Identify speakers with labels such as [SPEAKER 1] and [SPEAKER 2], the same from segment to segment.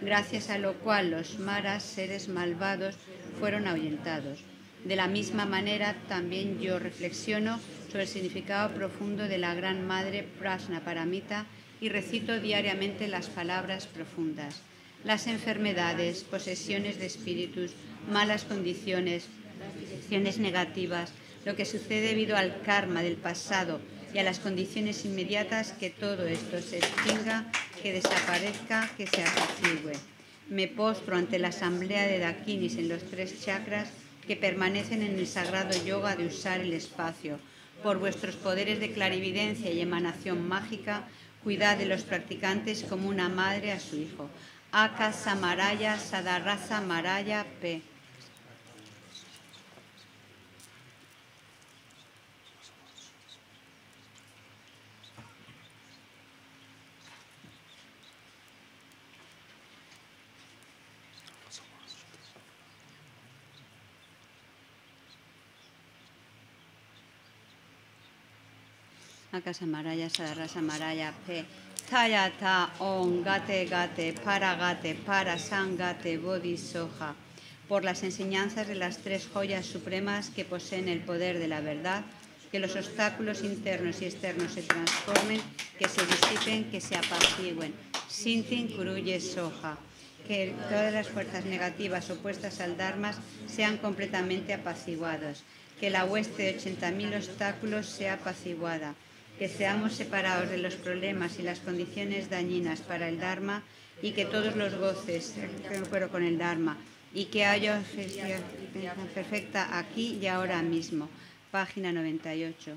[SPEAKER 1] gracias a lo cual los maras, seres malvados, fueron ahuyentados. De la misma manera, también yo reflexiono sobre el significado profundo de la Gran Madre Prasna Paramita y recito diariamente las palabras profundas. Las enfermedades, posesiones de espíritus, malas condiciones, acciones negativas, lo que sucede debido al karma del pasado y a las condiciones inmediatas, que todo esto se extinga que desaparezca, que se apacigüe. Me postro ante la asamblea de Dakinis en los tres chakras que permanecen en el sagrado yoga de usar el espacio. Por vuestros poderes de clarividencia y emanación mágica, cuidad de los practicantes como una madre a su hijo. Aka Samaraya Maraya P. Akasamaraya, Sadara Samaraya, Pe, Tayata, Om, Gate, Gate, Paragate, Parasangate, Bodhisoja, por las enseñanzas de las tres joyas supremas que poseen el poder de la verdad, que los obstáculos internos y externos se transformen, que se disipen, que se apacigüen. Sintin Kuruye Soja que todas las fuerzas negativas opuestas al Dharma sean completamente apaciguadas que la hueste de 80.000 obstáculos sea apaciguada, que seamos separados de los problemas y las condiciones dañinas para el Dharma y que todos los goces pero con el Dharma y que haya gestión perfecta aquí y ahora mismo. Página 98.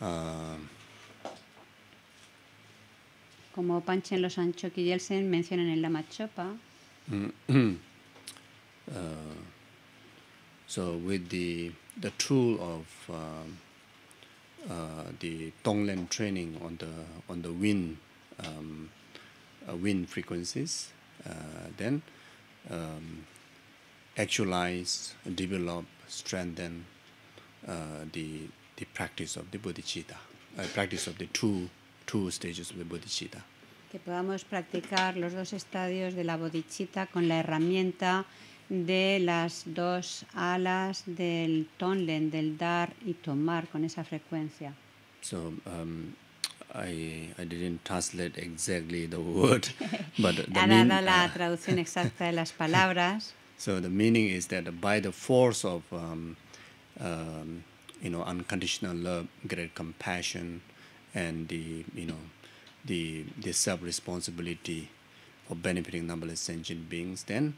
[SPEAKER 1] Uh, Como Panchen los Anchok y Yelsen mencionan en la Machopa.
[SPEAKER 2] Mm-hmm. so with the the tool of uh, uh, the Tonglen training on the on the wind um, uh, wind frequencies, uh, then um, actualize, develop, strengthen uh, the the practice of the bodhicitta, uh, practice of the two, two stages of the bodhicitta.
[SPEAKER 1] Que podamos practicar los dos estadios de la bodhicitta con la herramienta de las dos alas del tonlen, del dar y tomar con esa frecuencia.
[SPEAKER 2] So, um, I, I didn't translate exactly the word, but the ha dado
[SPEAKER 1] la ah. traducción exacta de las palabras.
[SPEAKER 2] So the meaning is that by the force of um, um, you know unconditional love great compassion and the you know the the self responsibility for benefiting numberless sentient beings then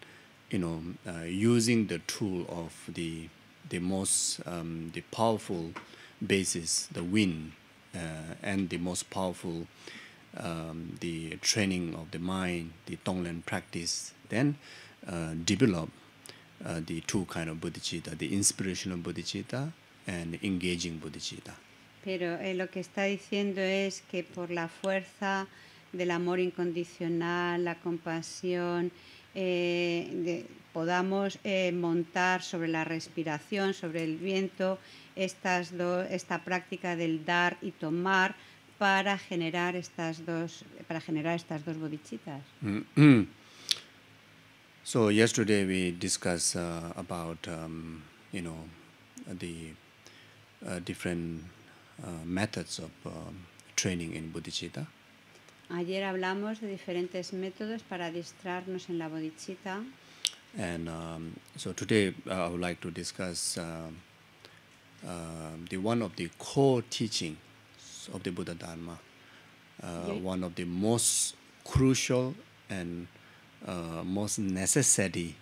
[SPEAKER 2] you know uh, using the tool of the the most um the powerful basis the win uh, and the most powerful um the training of the mind the tonglen practice then uh, develop uh, the two kind of buddhicitta the inspirational buddhicitta engaging
[SPEAKER 1] Pero eh, lo que está diciendo es que por la fuerza del amor incondicional, la compasión, eh, podamos eh, montar sobre la respiración, sobre el viento, estas dos, esta práctica del dar y tomar para generar estas dos para generar estas dos bodhicitas.
[SPEAKER 2] Mm-hmm. So yesterday we discussed uh, about um, you know the Uh, different uh, methods of um, training in bodhicitta.
[SPEAKER 1] Ayer hablamos de diferentes métodos para distrarnos en la bodhicitta.
[SPEAKER 2] And um, so today uh, I would like to discuss uh, uh, the one of the core teachings of the Buddha Dharma, uh, one of the most crucial and most necessary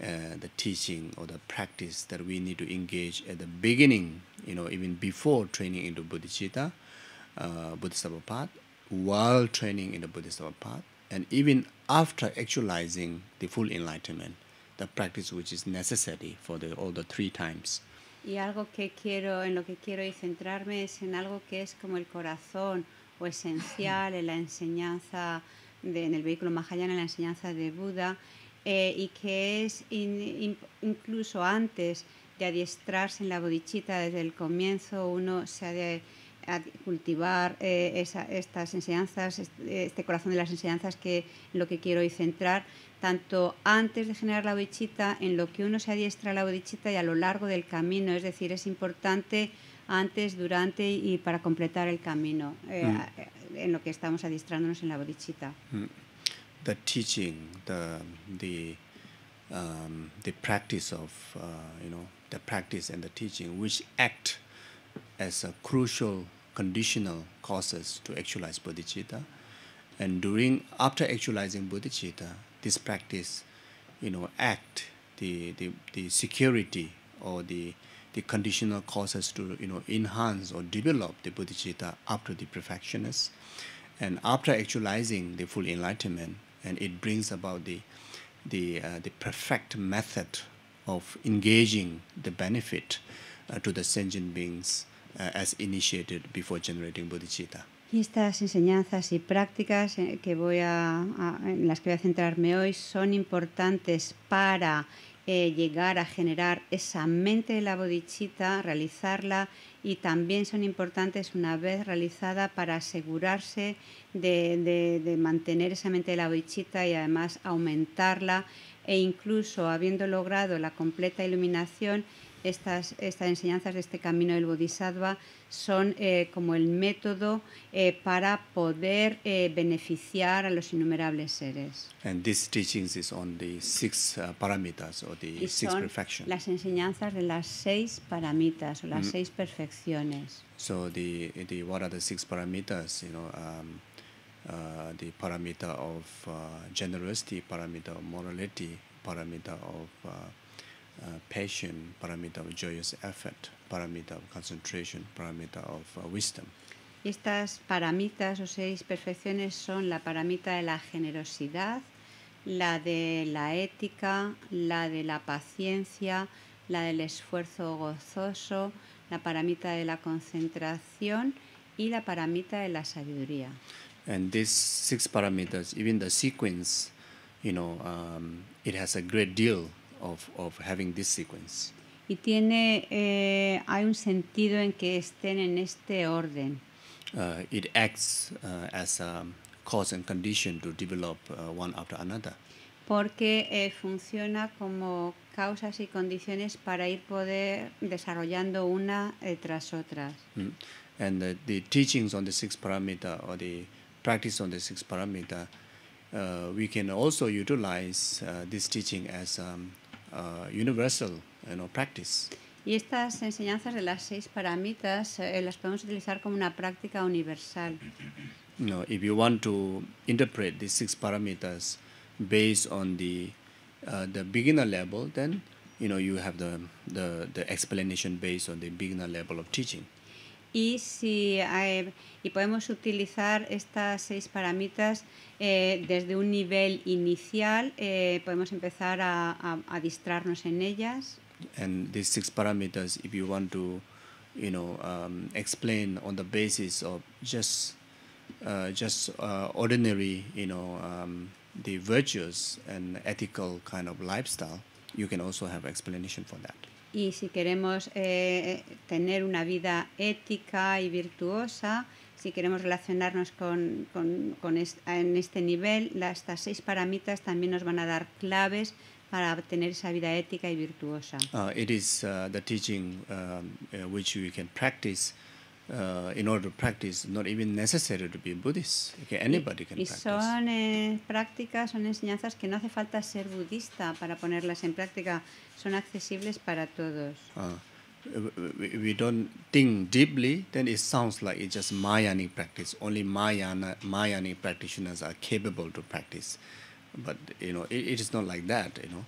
[SPEAKER 2] uh, the teaching or the practice that we need to engage at the beginning, you know, even before training into bodhicitta, uh, Buddhist path, while training in the Buddhist path, and even after actualizing the full enlightenment, the practice which is necessary for the, all the three times.
[SPEAKER 1] Y algo que quiero, en lo que quiero centrarme es en algo que es como el corazón o esencial en la enseñanza, de, en el vehículo Mahayana, en la enseñanza de Buda, Eh, y que es incluso antes de adiestrarse en la bodichita desde el comienzo, uno se ha de cultivar eh, estas enseñanzas, este corazón de las enseñanzas que lo que quiero hoy centrar, tanto antes de generar la bodichita, en lo que uno se adiestra la bodichita y a lo largo del camino, es decir, es importante antes, durante y para completar el camino eh, mm. en lo que estamos adiestrándonos en la bodichita.
[SPEAKER 2] Mm. the teaching the the um the practice of uh, you know the practice and the teaching which act as a crucial conditional causes to actualize bodhicitta and during after actualizing bodhicitta this practice you know act the the the security or the the conditional causes to you know enhance or develop the bodhicitta after the perfectionist and after actualizing the full enlightenment and it brings about the the uh, the perfect method of engaging the benefit uh, to the sentient beings uh, as initiated before generating bodhicitta.
[SPEAKER 1] Y estas enseñanzas y prácticas eh, que voy a, a, en las que voy a centrarme hoy son importantes para eh, llegar a generar esa mente de la bodhicitta, realizarla y también son importantes una vez realizada para asegurarse de, mantener esa mente de la bichita y además aumentarla e incluso habiendo logrado la completa iluminación estas, estas enseñanzas de este camino del bodhisattva son eh, como el método eh, para poder eh, beneficiar a los innumerables seres.
[SPEAKER 2] And these teachings is on the six uh, or the y six son Las
[SPEAKER 1] enseñanzas de las seis paramitas o las mm. seis perfecciones.
[SPEAKER 2] So the the what are the six parameters? You know. Um, uh, the parameter of uh, generosity, parameter of morality, parameter of uh, Uh, paramita of joyous effort, paramita of concentration, paramita of uh, wisdom.
[SPEAKER 1] Estas paramitas o seis perfecciones son la paramita de la generosidad, la de la ética, la de la paciencia, la del esfuerzo gozoso, la paramita de la concentración y la paramita de la sabiduría.
[SPEAKER 2] And these six paramitas, even the sequence, you know, um, it has a great deal of, of having this sequence.
[SPEAKER 1] Y tiene, eh, hay un sentido en que estén en este orden.
[SPEAKER 2] Uh, it acts uh, as a cause and condition to develop uh, one after another.
[SPEAKER 1] Porque eh, funciona como causas y condiciones para ir poder desarrollando una eh, tras otras.
[SPEAKER 2] Mm. And the, the, teachings on the six parameter or the practice on the six parameter, uh, we can also utilize uh, this teaching as um, uh, universal you know, practice.
[SPEAKER 1] Y estas enseñanzas de las seis paramitas eh, las podemos utilizar como una práctica universal.
[SPEAKER 2] You know, if you want to interpret these six paramitas based on the uh, the beginner level, then you know you have the the, the explanation based on the beginner level of teaching.
[SPEAKER 1] y, si, y podemos utilizar estas seis paramitas eh, desde un nivel inicial, eh, podemos empezar a, a, a, distrarnos en ellas.
[SPEAKER 2] And these six parameters, if you want to, you know, um, explain on the basis of just, uh, just uh, ordinary, you know, um, the virtues and ethical kind of lifestyle, you can also have explanation for that
[SPEAKER 1] y si queremos eh, tener una vida ética y virtuosa, si queremos relacionarnos con, en este nivel, estas seis paramitas también nos van a dar claves para obtener esa vida ética y virtuosa.
[SPEAKER 2] teaching practice uh, in order to practice, not even necessary to be Buddhist. Okay, anybody can y son
[SPEAKER 1] eh, prácticas, son enseñanzas que no hace falta ser budista para ponerlas en práctica. Son accesibles para todos.
[SPEAKER 2] Uh, we don't think deeply, then it sounds like it's just Mayanic practice. Only Mayana, practitioners are capable to practice. But, you know, it, it is not like that, you know.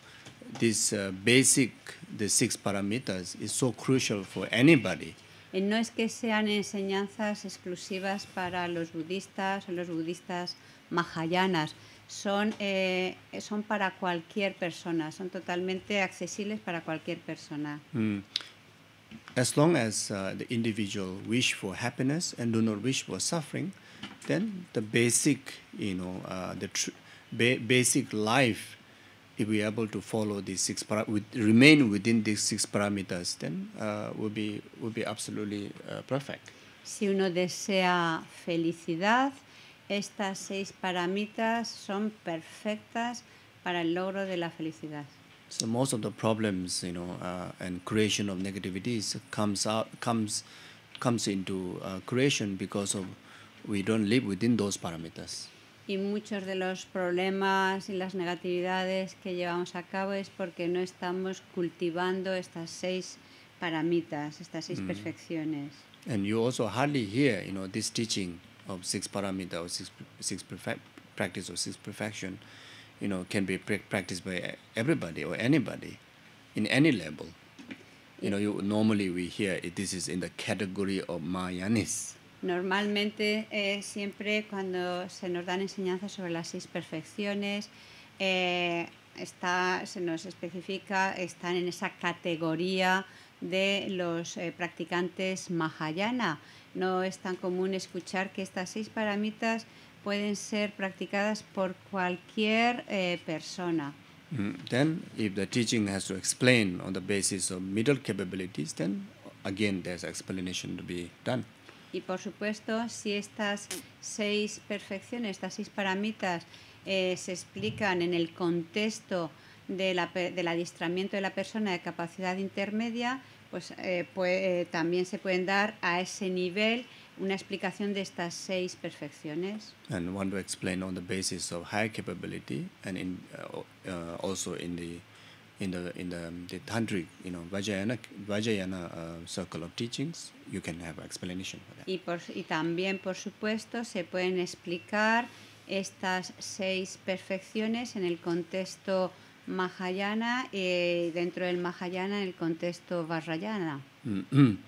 [SPEAKER 2] This uh, basic, the six parameters is so crucial for anybody
[SPEAKER 1] Eh, no es que sean enseñanzas exclusivas para los budistas o los budistas mahayanas, son, eh, son para cualquier persona, son totalmente accesibles para cualquier persona.
[SPEAKER 2] Mm. As long as uh, the individual wish for happiness and do not wish for suffering, then the basic, you know, uh, the basic life if we're able to follow these six para- with, remain within these six parameters, then uh, will be will be absolutely uh, perfect.
[SPEAKER 1] Si uno desea felicidad, estas seis parametas son perfectas para el logro de la felicidad.
[SPEAKER 2] So most of the problems, you know, uh, and creation of negativities comes out comes comes into uh, creation because of we don't live within those parameters.
[SPEAKER 1] y muchos de los problemas y las negatividades que llevamos a cabo es porque no estamos cultivando estas seis paramitas, estas seis mm. perfecciones.
[SPEAKER 2] And you also hardly hear, you know, this teaching of six paramitas, or six, six perfect, practice or six perfection, you know, can be practiced by everybody or anybody in any level. You know, you, normally we hear it, this is in the category of Mayanis.
[SPEAKER 1] Normalmente eh, siempre cuando se nos dan enseñanzas sobre las seis perfecciones, eh, está, se nos especifica, están en esa categoría de los eh, practicantes mahayana. No es tan común escuchar que estas seis paramitas pueden ser practicadas por cualquier eh, persona.
[SPEAKER 2] Mm, then, if the teaching has to explain on the basis of middle capabilities, then again there's explanation to be done.
[SPEAKER 1] Y por supuesto, si estas seis perfecciones, estas seis paramitas, eh, se explican en el contexto de la, del adiestramiento de la persona de capacidad intermedia, pues, eh, eh, también se pueden dar a ese nivel una explicación de estas seis perfecciones.
[SPEAKER 2] And to explain on the basis of high capability and uh, uh, in the in the, the tantric, you know, Vajrayana, uh, circle of teachings, you can have explanation for that.
[SPEAKER 1] Y, por, y también, por supuesto, se pueden explicar estas seis perfecciones en el contexto Mahayana y eh, dentro del Mahayana en el contexto Vajrayana.
[SPEAKER 2] Mm-hmm.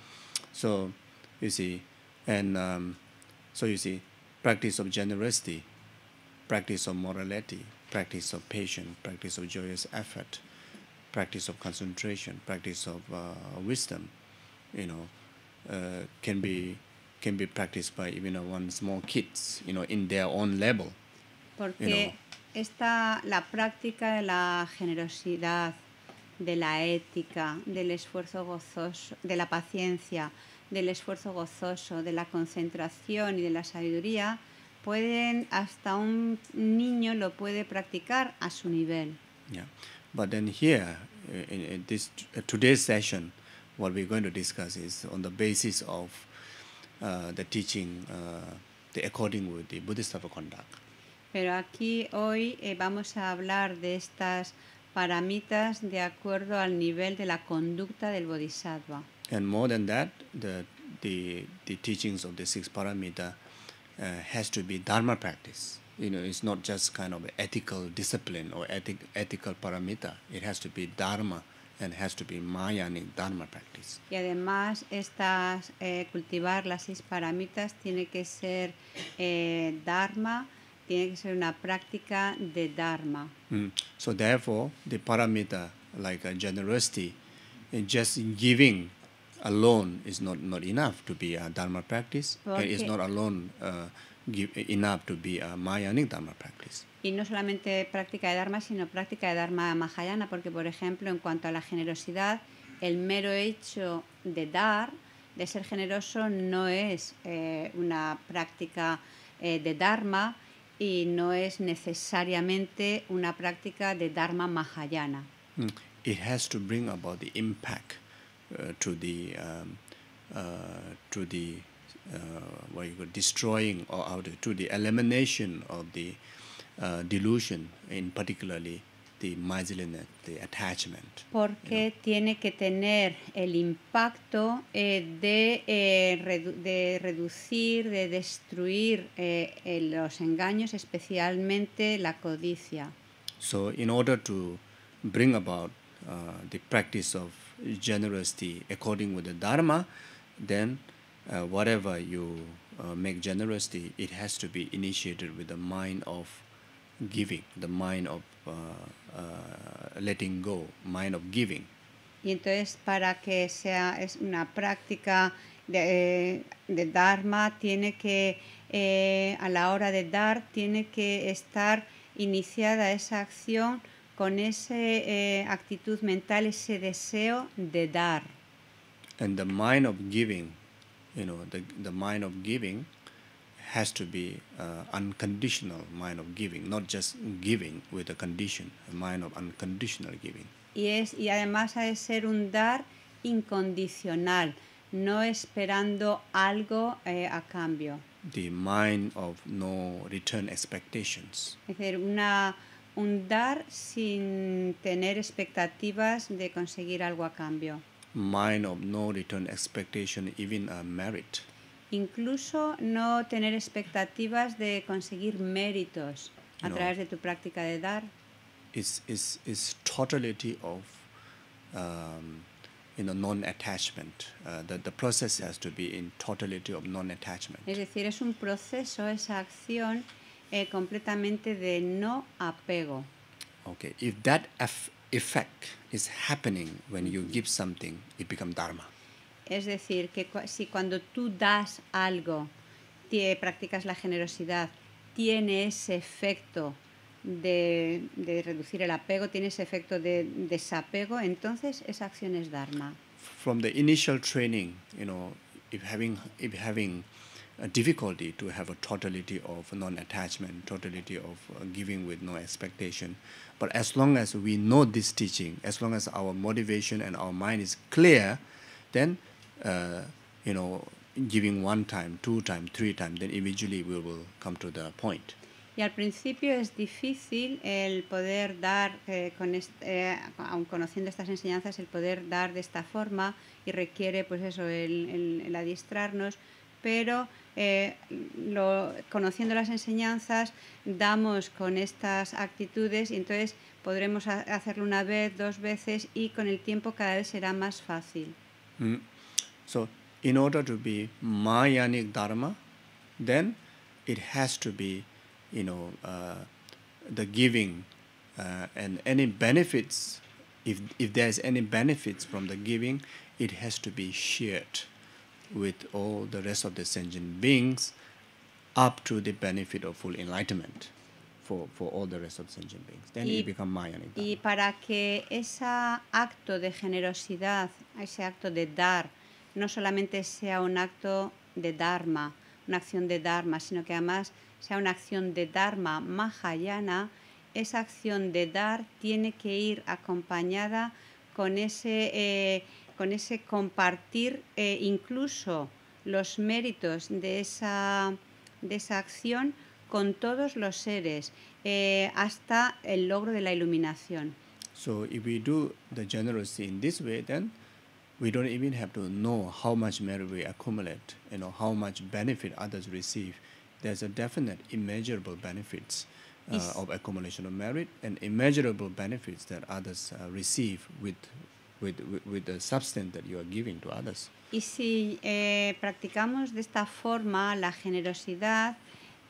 [SPEAKER 2] So, you see, and um, so you see, practice of generosity, practice of morality, practice of patience, practice of joyous effort practice of concentration, practice of uh, wisdom, you know, uh, can be can be practiced by even a one small kids, you know, in their own level.
[SPEAKER 1] Porque esta la práctica de la generosidad, de la ética, del esfuerzo gozoso, de la paciencia, del esfuerzo gozoso, de la concentración y de la sabiduría, pueden hasta un niño lo puede practicar a su nivel.
[SPEAKER 2] But then here, uh, in, in this uh, today's session, what we're going to discuss is on the basis of uh, the teaching, uh, the according with the Buddhist of conduct.
[SPEAKER 1] Pero aquí hoy eh, vamos a hablar de estas paramitas de acuerdo al nivel de la conducta del bodhisattva.
[SPEAKER 2] And more than that, the the the teachings of the six paramita uh, has to be dharma practice you know, it's not just kind of ethical discipline or ethic, ethical parameter. It has to be dharma and has to be Mayanic dharma practice.
[SPEAKER 1] Y además estas eh, cultivar las seis paramitas tiene que ser eh, dharma, tiene que ser una práctica de dharma.
[SPEAKER 2] Mm. So therefore, the parameter like uh, generosity, just giving alone is not, not enough to be a dharma practice. it's not alone. Uh,
[SPEAKER 1] Y no solamente práctica de Dharma, sino práctica de Dharma Mahayana, porque, por ejemplo, en cuanto a la generosidad, el mero hecho de dar, de ser generoso, no es eh, una práctica eh, de Dharma y no es necesariamente una práctica de Dharma Mahayana.
[SPEAKER 2] Uh, what you call destroying or how to, to the elimination of the uh, delusion, in particularly the miserliness, the attachment.
[SPEAKER 1] Porque you know? tiene que tener el impacto eh, de, eh, redu de reducir, de destruir eh, los engaños, especialmente la codicia.
[SPEAKER 2] So, in order to bring about uh, the practice of generosity according with the Dharma, then uh, whatever you uh, make generosity, it has to be initiated with the mind of giving, the mind of uh, uh, letting go, mind of giving.
[SPEAKER 1] Y entonces para que sea es una práctica de, eh, de Dharma, tiene que, eh, a la hora de dar, tiene que estar iniciada esa acción con esa eh, actitud mental, ese deseo de dar.
[SPEAKER 2] And the mind of giving you know the the mind of giving has to be uh, unconditional mind of giving, not just giving with a condition, a mind of unconditional giving.
[SPEAKER 1] Y es y además ha de ser un dar incondicional, no esperando algo eh, a cambio.
[SPEAKER 2] The mind of no return expectations.
[SPEAKER 1] Es decir, una un dar sin tener expectativas de conseguir algo a cambio.
[SPEAKER 2] Mine of no return expectation, even a merit.
[SPEAKER 1] Incluso no tener expectativas de conseguir méritos a través de tu práctica de dar.
[SPEAKER 2] It's, is is totality of um, you know, non-attachment. Uh, the, the process has to be in totality of non-attachment.
[SPEAKER 1] Es decir, es un proceso, esa acción eh, completamente de no apego.
[SPEAKER 2] Okay, if that effect is happening when you give something, it becomes dharma.
[SPEAKER 1] Es decir, que si cuando tú das algo, te practicas la generosidad, tiene ese efecto de, de reducir el apego, tiene ese efecto de desapego, entonces esa acción es dharma.
[SPEAKER 2] From the initial training, you know, if having, if having a difficulty to have a totality of non-attachment, totality of uh, giving with no expectation. But as long as we know this teaching, as long as our motivation and our mind is clear, then uh, you know giving one time, two time, three time, then eventually we will come to the point.
[SPEAKER 1] Y al principio es difícil el poder dar, eh, con eh, aun conociendo estas enseñanzas, el poder dar de esta forma y requiere, pues eso, el, el, el adistrarnos, pero Eh, conociendo las enseñanzas, damos con estas actitudes y entonces podremos hacerlo una vez, dos veces y con el tiempo cada vez será más fácil.
[SPEAKER 2] Mm. So, in order to be Mayanic Dharma, then it has to be, you know, uh, the giving uh, and any benefits, if, if there's any benefits from the giving, it has to be shared with all the rest of the sentient beings up to the benefit of full enlightenment for, for all the rest of sentient beings. Then y, it become Maya.
[SPEAKER 1] Y para que ese acto de generosidad, ese acto de dar, no solamente sea un acto de Dharma, una acción de Dharma, sino que además sea una acción de Dharma Mahayana, esa acción de dar tiene que ir acompañada con ese... Eh, con ese compartir eh, incluso los méritos de esa, de esa acción con todos los seres eh, hasta el logro de la iluminación.
[SPEAKER 2] So if we do the generosity in this way, then we don't even have to know how much merit we accumulate, you know, how much benefit others receive. There's a definite immeasurable benefits uh, of accumulation of merit and immeasurable benefits that others uh, receive with with, with, the substance that you are giving to others.
[SPEAKER 1] Y si eh, practicamos de esta forma la generosidad,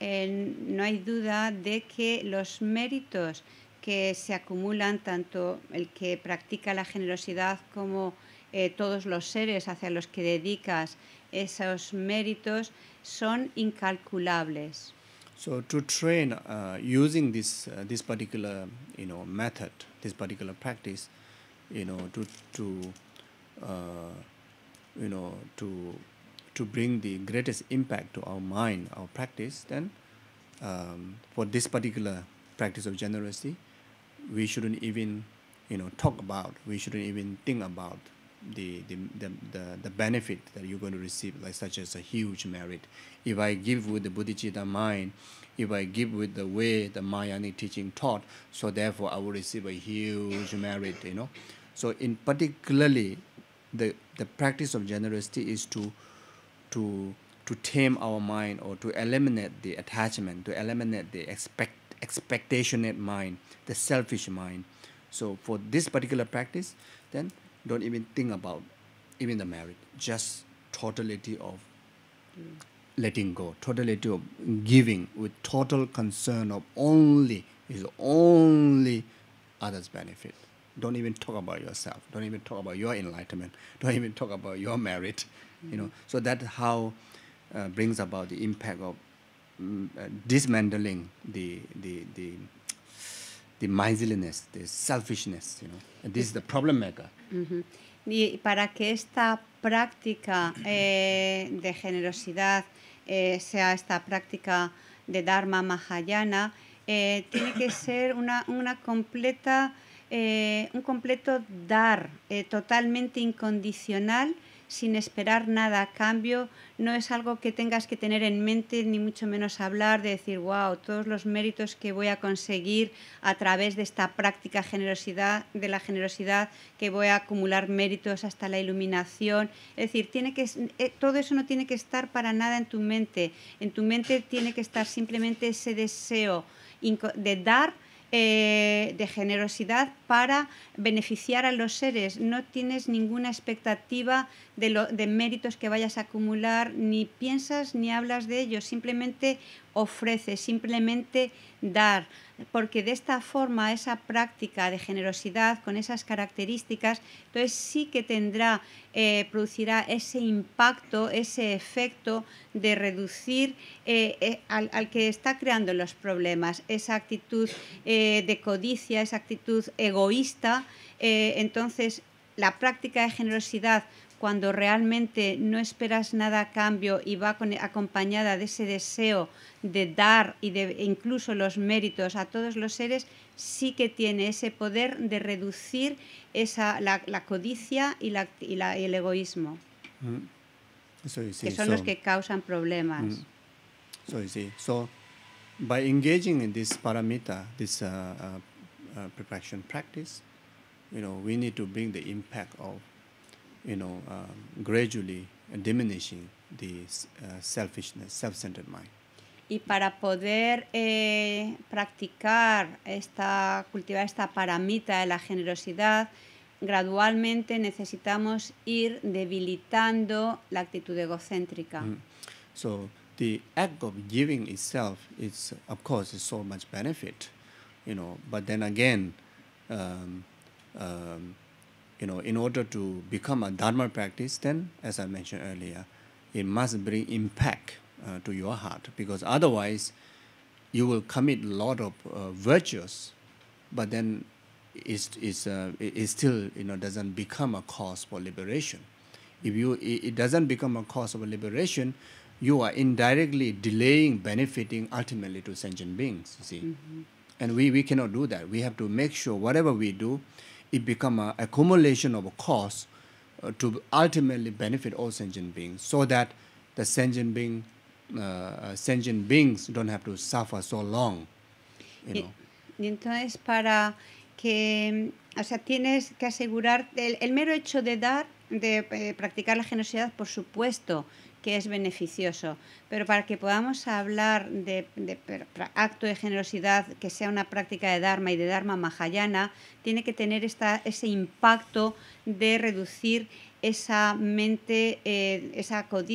[SPEAKER 1] eh, no hay duda de que los méritos que se acumulan, tanto el que practica la generosidad como eh, todos los seres hacia los que dedicas esos méritos, son incalculables.
[SPEAKER 2] So to train uh, using this uh, this particular you know method, this particular practice, you know to to uh, you know to to bring the greatest impact to our mind our practice then um, for this particular practice of generosity we shouldn't even you know talk about we shouldn't even think about the, the, the, the, benefit that you're going to receive, like such as a huge merit. If I give with the bodhicitta mind, if I give with the way the Mayanic teaching taught, so therefore I will receive a huge merit, you know. So in particularly, the, the practice of generosity is to, to, to tame our mind or to eliminate the attachment, to eliminate the expect, expectationate mind, the selfish mind. So for this particular practice, then don't even think about even the merit. just totality of letting go, totality of giving with total concern of only, is only others' benefit don't even talk about yourself don't even talk about your enlightenment don't even talk about your merit mm-hmm. you know so that's how uh, brings about the impact of um, uh, dismantling the the the the miserliness, the selfishness, you know. And this is the problem maker.
[SPEAKER 1] Mm-hmm. Y para que esta práctica eh, de generosidad eh, sea esta práctica de Dharma Mahayana, eh, tiene que ser una, una completa Eh, un completo dar, eh, totalmente incondicional, sin esperar nada a cambio. No es algo que tengas que tener en mente, ni mucho menos hablar de decir, wow, todos los méritos que voy a conseguir a través de esta práctica generosidad, de la generosidad, que voy a acumular méritos hasta la iluminación. Es decir, tiene que, eh, todo eso no tiene que estar para nada en tu mente. En tu mente tiene que estar simplemente ese deseo de dar eh, de generosidad para beneficiar a los seres. No tienes ninguna expectativa de, lo, de méritos que vayas a acumular, ni piensas ni hablas de ellos, simplemente ofrece, simplemente dar, porque de esta forma esa práctica de generosidad con esas características, entonces sí que tendrá, eh, producirá ese impacto, ese efecto de reducir eh, eh, al, al, que está creando los problemas, esa actitud de codicia, esa actitud egoísta. entonces, la práctica de generosidad cuando realmente no esperas nada a cambio y va acompañada de ese deseo de dar y de e incluso los méritos a todos los seres, sí que tiene ese poder de reducir esa, la, codicia y, la, y el egoísmo,
[SPEAKER 2] mm. so, que son los que
[SPEAKER 1] causan problemas. Mm.
[SPEAKER 2] So, so by engaging in this paramita, this uh, uh, uh, preparation practice, you know, we need to bring the impact of you know, uh, gradually diminishing the uh, selfishness, self-centered mind.
[SPEAKER 1] Y para poder eh, practicar esta, cultivar esta paramita de la generosidad, gradualmente necesitamos ir debilitando la actitud egocéntrica. Mm.
[SPEAKER 2] So the act of giving itself is, of course, is so much benefit, you know. But then again, um, um you know, in order to become a Dharma practice, then, as I mentioned earlier, it must bring impact uh, to your heart because otherwise you will commit a lot of uh, virtues, but then it's, it's, uh, it still you know, doesn't become a cause for liberation. If you, it doesn't become a cause of liberation, you are indirectly delaying benefiting ultimately to sentient beings, you see. Mm-hmm. And we, we cannot do that. We have to make sure whatever we do, it become an accumulation of a cost uh, to ultimately benefit all sentient beings so that the sentient being uh, uh, sentient beings don't have to suffer so long you y, know.
[SPEAKER 1] y entonces para que o sea tienes que asegurar el, el mero hecho de dar de eh, practicar la generosidad por supuesto que es beneficioso. Pero para que podamos hablar de, acto de generosidad que sea una práctica de Dharma y de Dharma Mahayana, tiene que tener esta, ese impacto de reducir esa mente, eh,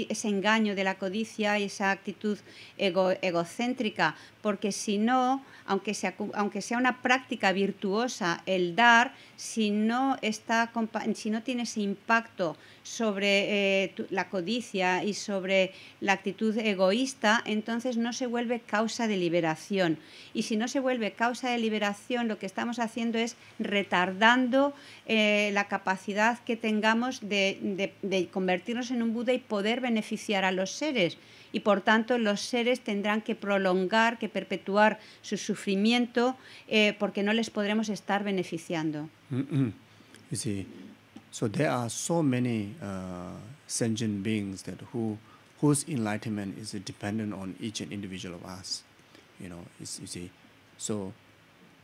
[SPEAKER 1] ese engaño de la codicia y esa actitud egocéntrica, porque si no, aunque sea, aunque sea una práctica virtuosa el dar, si no, está, si no tiene ese impacto sobre eh, la codicia y sobre la actitud egoísta, entonces no se vuelve causa de liberación. Y si no se vuelve causa de liberación, lo que estamos haciendo es retardando eh, la capacidad que tengamos de de, de, convertirnos en un Buda y poder beneficiar a los seres. Y por tanto los seres tendrán que prolongar, que perpetuar su sufrimiento eh, porque no les podremos estar beneficiando.
[SPEAKER 2] Sí. You see, so there are so many uh, sentient beings that whose enlightenment is dependent on each and individual of us. You know, you see, so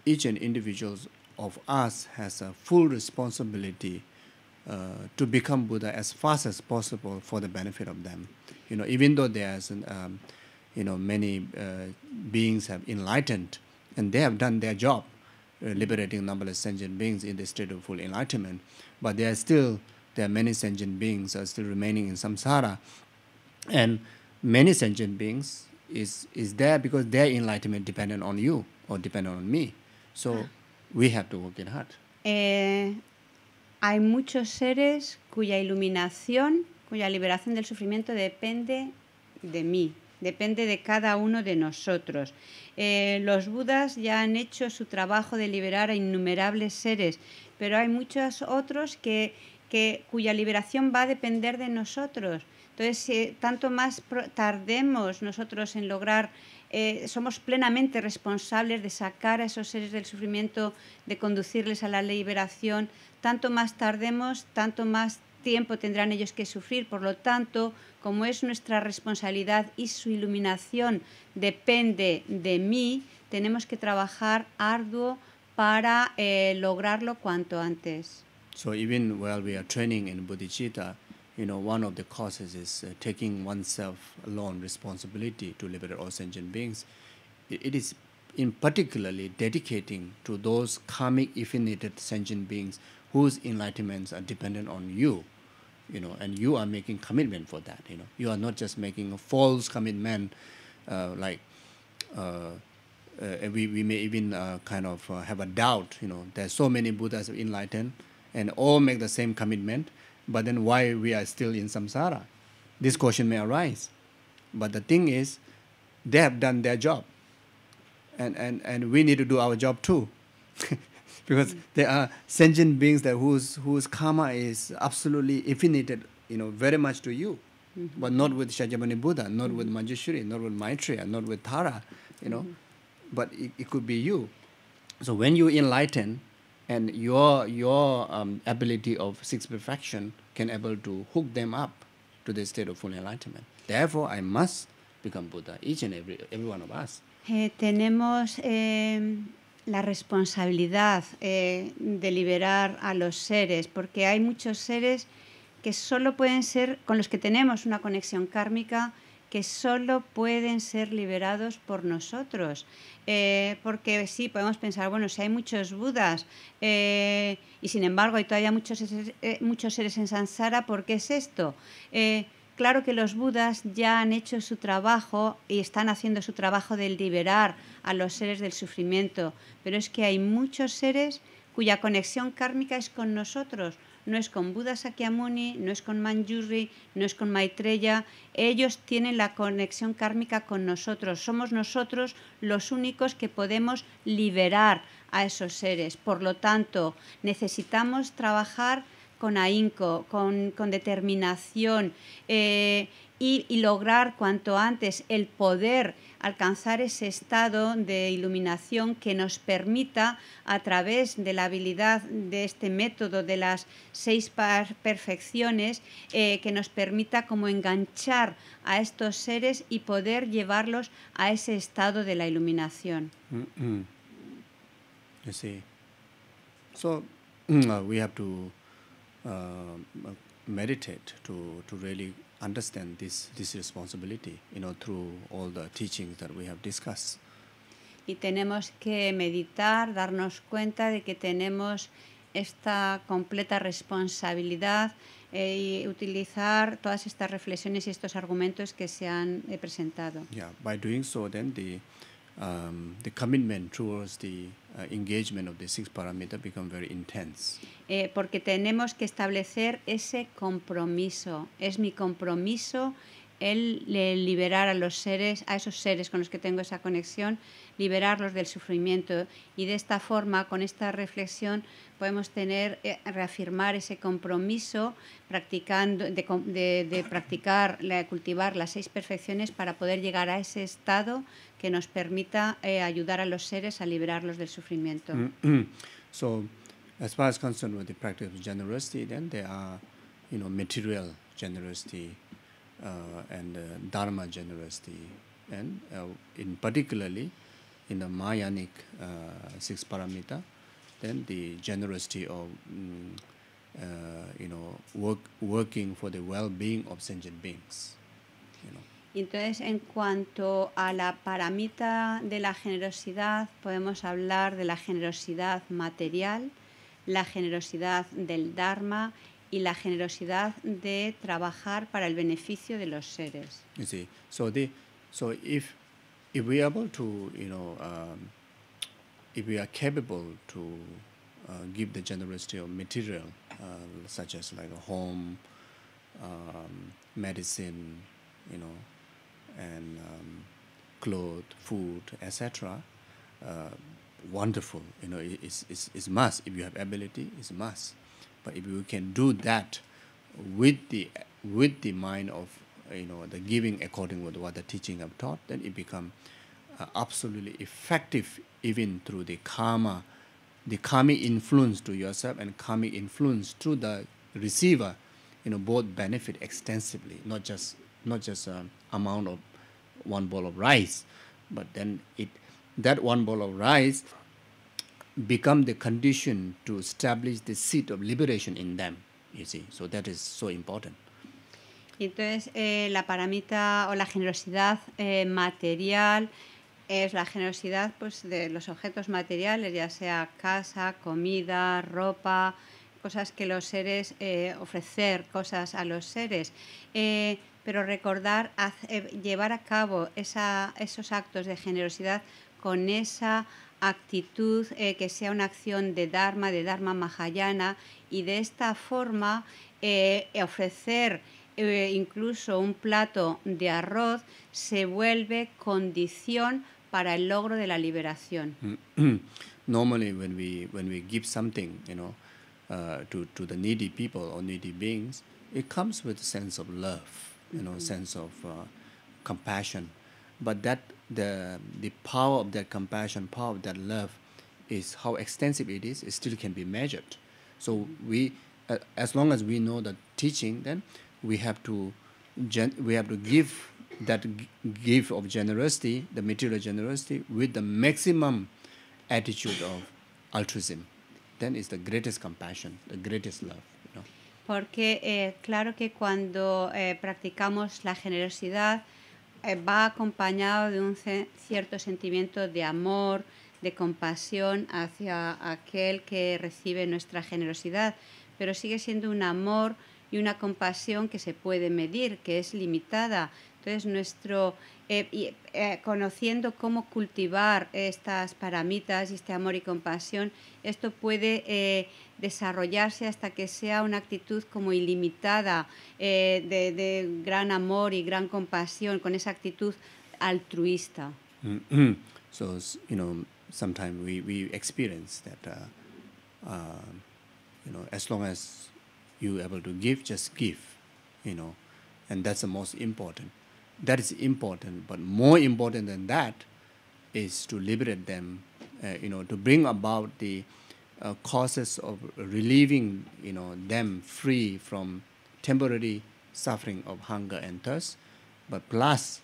[SPEAKER 2] each and individual of us has a full responsibility uh, to become Buddha as fast as possible for the benefit of them. You know, even though there's, um, you know, many uh, beings have enlightened and they have done their job, uh, liberating numberless sentient beings in the state of full enlightenment, but there are still there are many sentient beings are still remaining in samsara, and many sentient beings is is there because their enlightenment dependent on you or dependent on me, so we have to work it hard.
[SPEAKER 1] Uh, hay muchos seres cuya iluminación, cuya liberación del sufrimiento depende de mí, depende de cada uno de nosotros. Eh, los budas ya han hecho su trabajo de liberar a innumerables seres, pero hay muchos otros que, cuya liberación va a depender de nosotros. Entonces, eh, tanto más tardemos nosotros en lograr eh, somos plenamente responsables de sacar a esos seres del sufrimiento, de conducirles a la liberación. Tanto más tardemos, tanto más tiempo tendrán ellos que sufrir. Por lo tanto, como es nuestra responsabilidad y su iluminación depende de mí, tenemos que trabajar arduo para eh, lograrlo cuanto antes.
[SPEAKER 2] So even while we are training in you know, one of the causes is uh, taking oneself alone responsibility to liberate all sentient beings. it, it is in particularly dedicating to those karmic infinite sentient beings whose enlightenments are dependent on you you know and you are making commitment for that you know you are not just making a false commitment uh, like uh, uh, we, we may even uh, kind of uh, have a doubt you know there's so many buddhas enlightened and all make the same commitment but then why we are still in samsara? This question may arise. But the thing is, they have done their job. And, and, and we need to do our job too. because there are sentient beings that whose, whose karma is absolutely infinite, you know, very much to you. Mm-hmm. But not with Shakyamuni Buddha, not mm-hmm. with Manjushri, not with Maitreya, not with Tara, you know. Mm-hmm. But it, it could be you. So when you enlighten, and your your um, ability of six perfection can able to hook them up to the state of full enlightenment. Therefore, I must become Buddha, each and every, every one of us.
[SPEAKER 1] Eh, tenemos eh, la responsabilidad eh, de liberar a los seres, porque hay muchos seres que solo pueden ser con los que tenemos una conexión kármica que solo pueden ser liberados por nosotros. Eh, porque sí, podemos pensar, bueno, si hay muchos Budas eh, y sin embargo hay todavía muchos, eh, muchos seres en Sansara, ¿por qué es esto? claro que los Budas ya han hecho su trabajo y están haciendo su trabajo de liberar a los seres del sufrimiento, pero es que hay muchos seres cuya conexión kármica es con nosotros no es con Buda Sakyamuni, no es con Manjuri, no es con Maitreya. Ellos tienen la conexión kármica con nosotros. Somos nosotros los únicos que podemos liberar a esos seres. Por lo tanto, necesitamos trabajar con ahínco, con, con determinación eh, y, lograr cuanto antes el poder alcanzar ese estado de iluminación que nos permita, a través de la habilidad de este método de las seis perfecciones, eh, que nos permita como enganchar a estos seres y poder llevarlos a ese estado de la iluminación.
[SPEAKER 2] Mm-hmm uh, meditate to, to really understand this, this responsibility, you know, through all the teachings that we have discussed.
[SPEAKER 1] Y tenemos que meditar, darnos cuenta de que tenemos esta completa responsabilidad eh, y utilizar todas estas reflexiones y estos argumentos que se han eh, presentado.
[SPEAKER 2] Yeah, by doing so then the Um, the commitment the uh, engagement of the six become very intense.
[SPEAKER 1] Eh, porque tenemos que establecer ese compromiso. Es mi compromiso el, liberar a los seres, a esos seres con los que tengo esa conexión, liberarlos del sufrimiento y de esta forma, con esta reflexión, podemos tener eh, reafirmar ese compromiso practicando de, de practicar, cultivar las seis perfecciones para poder llegar a ese estado que nos permita eh, ayudar a los seres a liberarlos del sufrimiento. Mm,
[SPEAKER 2] mm. so, as far as concerned with the practice of generosity, then there are, you know, material generosity uh, and uh, dharma generosity, and uh, in particularly in the Mayanic uh, six paramita, then the generosity of mm, you know working for the well-being of sentient beings,
[SPEAKER 1] you know. Y entonces, en cuanto a la paramita de la generosidad, podemos hablar de la generosidad material, la generosidad del Dharma y la generosidad de trabajar para el beneficio de los seres.
[SPEAKER 2] You so the, so if if we are able to, you know, um, if we are capable to uh, give the generosity of material, uh, such as like a home, um, medicine, you know, and um, clothes, food, etc. Uh, wonderful. You know, it's, it's, it's must. If you have ability, it's must. But if you can do that with the with the mind of you know the giving according with what the teaching have taught, then it become uh, absolutely effective even through the karma, the karmic influence to yourself and karmic influence to the receiver. You know, both benefit extensively, not just not just an amount of one bowl of rice, but then it that one bowl of rice become the condition to establish the seed of liberation in them. You see, so that is so important.
[SPEAKER 1] Entonces, eh, la paramita o la generosidad eh, material es la generosidad pues, de los objetos materiales, ya sea casa, comida, ropa, cosas que los seres, eh, ofrecer cosas a los seres. Eh, pero recordar eh, llevar a cabo esa, esos actos de generosidad con esa actitud eh, que sea una acción de Dharma, de Dharma Mahayana, y de esta forma eh, ofrecer eh, incluso un plato de arroz se vuelve condición para el logro de la liberación.
[SPEAKER 2] Normally, when we when we give something, you know, uh, to to the needy people or needy beings, it comes with a sense of love. you know, sense of uh, compassion. But that the the power of that compassion, power of that love, is how extensive it is. It still can be measured. So we, uh, as long as we know the teaching, then we have to, we have to give that gift of generosity, the material generosity, with the maximum attitude of altruism. Then is the greatest compassion, the greatest love.
[SPEAKER 1] porque eh, claro que cuando eh, practicamos la generosidad eh, va acompañado de un cierto sentimiento de amor, de compasión hacia aquel que recibe nuestra generosidad, pero sigue siendo un amor y una compasión que se puede medir, que es limitada. Entonces, nuestro, conociendo cómo cultivar estas paramitas y este amor y compasión, esto puede desarrollarse hasta que sea una actitud como ilimitada, eh, de, de, gran amor y gran compasión, con esa actitud altruista.
[SPEAKER 2] Mm -hmm. So, you know, sometimes we, we experience that, uh, uh, you know, as long as you're able to give, just give, you know, and that's the most important. That is important, but more important than that is to liberate them, uh, you know, to bring about the uh, causes of relieving you know them free from temporary suffering of hunger and thirst but plus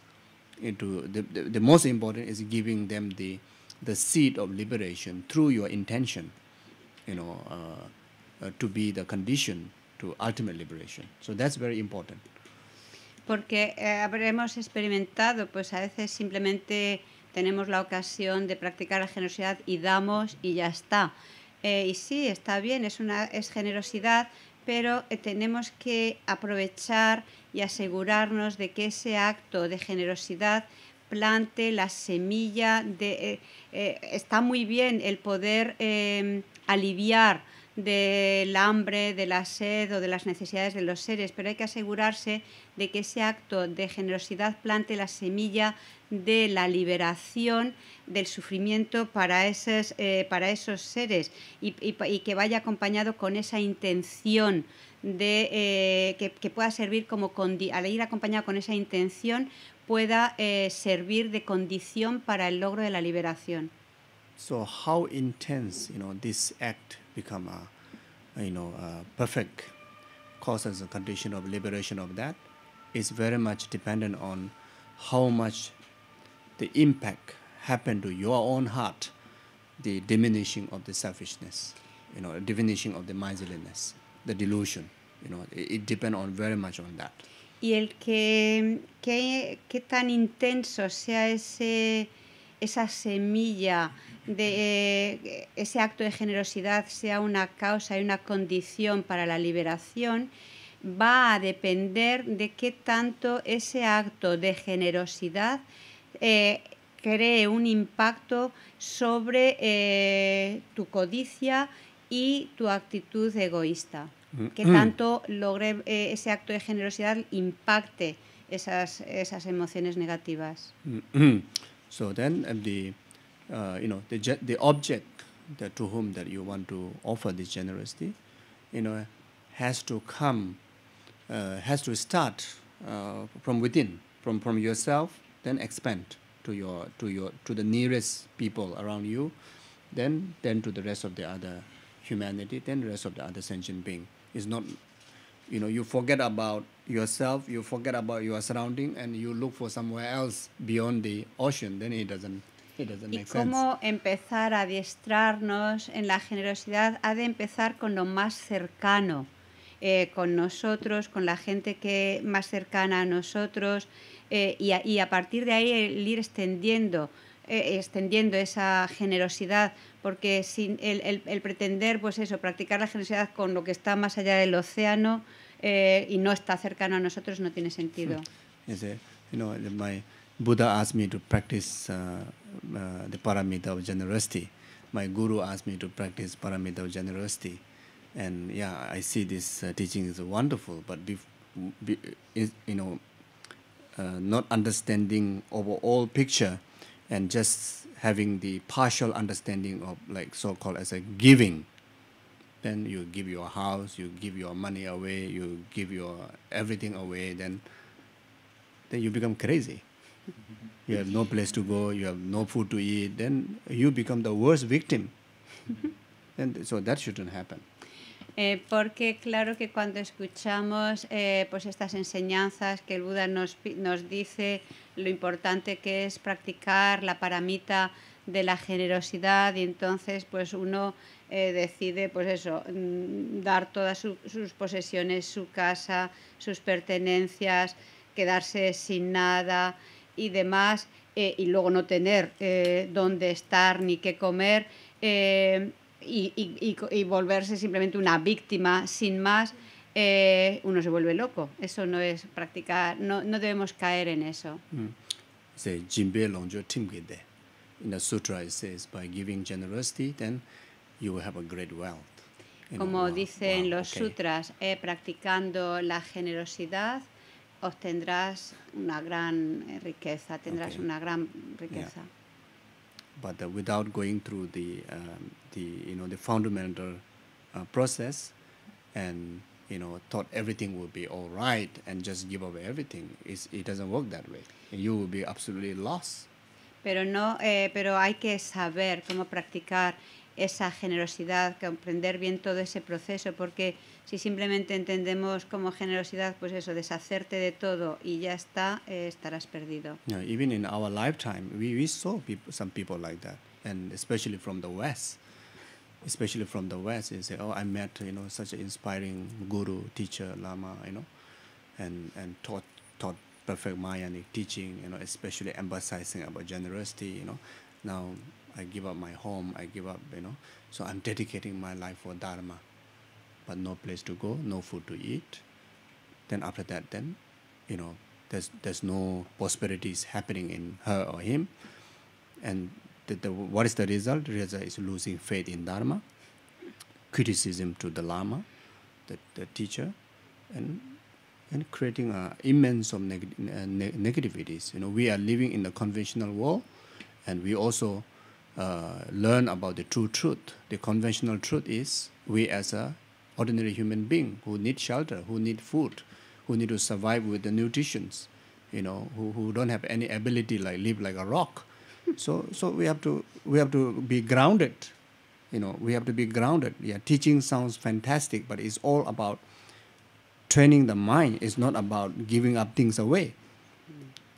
[SPEAKER 2] into the, the, the, most important is giving them the the seed of liberation through your intention you know uh, uh, to be the condition to ultimate liberation so that's very important
[SPEAKER 1] porque eh, habremos experimentado pues a veces simplemente tenemos la ocasión de practicar la generosidad y damos y ya está Eh, y sí, está bien, es, una, es generosidad, pero eh, tenemos que aprovechar y asegurarnos de que ese acto de generosidad plante la semilla de... Eh, está muy bien el poder em, aliviar del hambre, de la sed o de las necesidades de los seres, pero hay que asegurarse de que ese acto de generosidad plante la semilla de la liberación del sufrimiento para esos, eh, para esos seres y, y, que vaya acompañado con esa intención de eh, que, que, pueda servir como al ir acompañado con esa intención pueda eh, servir de condición para el logro de la liberación.
[SPEAKER 2] So how intense, you know, this act become a, you know, a perfect cause a condition of liberation of that is very much dependent on how much the impact happened to your own heart, the diminishing of the selfishness, you know, diminishing of the miserliness, the delusion, you know, it, it depends on very much on that.
[SPEAKER 1] Y el que, que, que tan intenso sea ese esa semilla de eh, ese acto de generosidad sea una causa y una condición para la liberación, va a depender de qué tanto ese acto de generosidad eh, cree un impacto sobre eh, tu codicia y tu actitud egoísta.
[SPEAKER 2] Mm. Qué tanto
[SPEAKER 1] logre ese acto de generosidad impacte esas, esas emociones negativas.
[SPEAKER 2] Mm, mm. So then the, uh, you know, the, the object that to whom that you want to offer this generosity, you know, has to come, uh, has to start uh, from within, from, from yourself, then expand to your to your to the nearest people around you, then then to the rest of the other humanity, then the rest of the other sentient being. It's not, you know, you forget about y cómo
[SPEAKER 1] empezar a adiestrarnos en la generosidad ha de empezar con lo más cercano, eh, con nosotros, con la gente que más cercana a nosotros eh, y, a, partir de ahí el ir extendiendo eh, extendiendo esa generosidad, porque sin el, el, pretender, pues eso, practicar la generosidad con lo que está más allá del océano, eh, y no está cercano a nosotros, no tiene sentido.
[SPEAKER 2] Yes, hmm. you know, my Buddha asked me to practice uh, uh, the paramita of generosity. My guru asked me to practice paramita of generosity, and yeah, I see this uh, teaching is wonderful. But be, be, is, you know, uh, not understanding overall picture, and just having the partial understanding of like so-called as a giving. then you give your house, you give your money away, you give your everything away, then then you become crazy. You have no place to go, you have no food to eat, then you become the worst victim. and so that shouldn't happen.
[SPEAKER 1] Eh, porque claro que cuando escuchamos eh, pues estas enseñanzas que el Buda nos, nos dice lo importante que es practicar la paramita de la generosidad y entonces pues uno eh, decide, pues eso, mm, dar todas sus posesiones, su casa, sus pertenencias, quedarse sin nada y demás, eh, y luego no tener eh, dónde estar ni qué comer y, volverse simplemente una víctima sin más. uno se vuelve loco, eso no es practicar, no, debemos caer en eso.
[SPEAKER 2] Mm. sutra, by giving generosity, then you will have a great wealth. Como
[SPEAKER 1] dicen los okay. sutras, eh, practicando la generosidad obtendrás una gran eh, riqueza, tendrás okay. una gran riqueza.
[SPEAKER 2] Yeah. But uh, without going through the, um, the, you know, the fundamental uh, process and you know, thought everything will be all right and just give away everything. It's, it doesn't work that way. You will be absolutely lost.
[SPEAKER 1] Pero no, eh, pero hay que saber cómo practicar esa generosidad, comprender bien todo ese proceso, porque si simplemente entendemos como generosidad, pues eso, deshacerte de todo y ya está, eh, estarás perdido.
[SPEAKER 2] Yeah, even in our lifetime, we, we saw people, some people like that, and especially from the West. Especially from the West, and say, "Oh, I met you know such an inspiring guru, teacher, lama, you know, and and taught taught perfect Mayanic teaching, you know, especially emphasizing about generosity, you know. Now I give up my home, I give up, you know. So I'm dedicating my life for Dharma. But no place to go, no food to eat. Then after that, then, you know, there's, there's no prosperities happening in her or him. And the, the, what is the result? The result is losing faith in Dharma, criticism to the Lama, the, the teacher, and and creating an immense of neg- uh, ne negativities. You know, we are living in the conventional world, and we also uh, learn about the true truth. The conventional truth is we as a ordinary human being who need shelter, who need food, who need to survive with the nutritions, you know, who, who don't have any ability like live like a rock. So so we have to we have to be grounded. You know, we have to be grounded. Yeah, teaching sounds fantastic, but it's all about training the mind. It's not about giving up things away.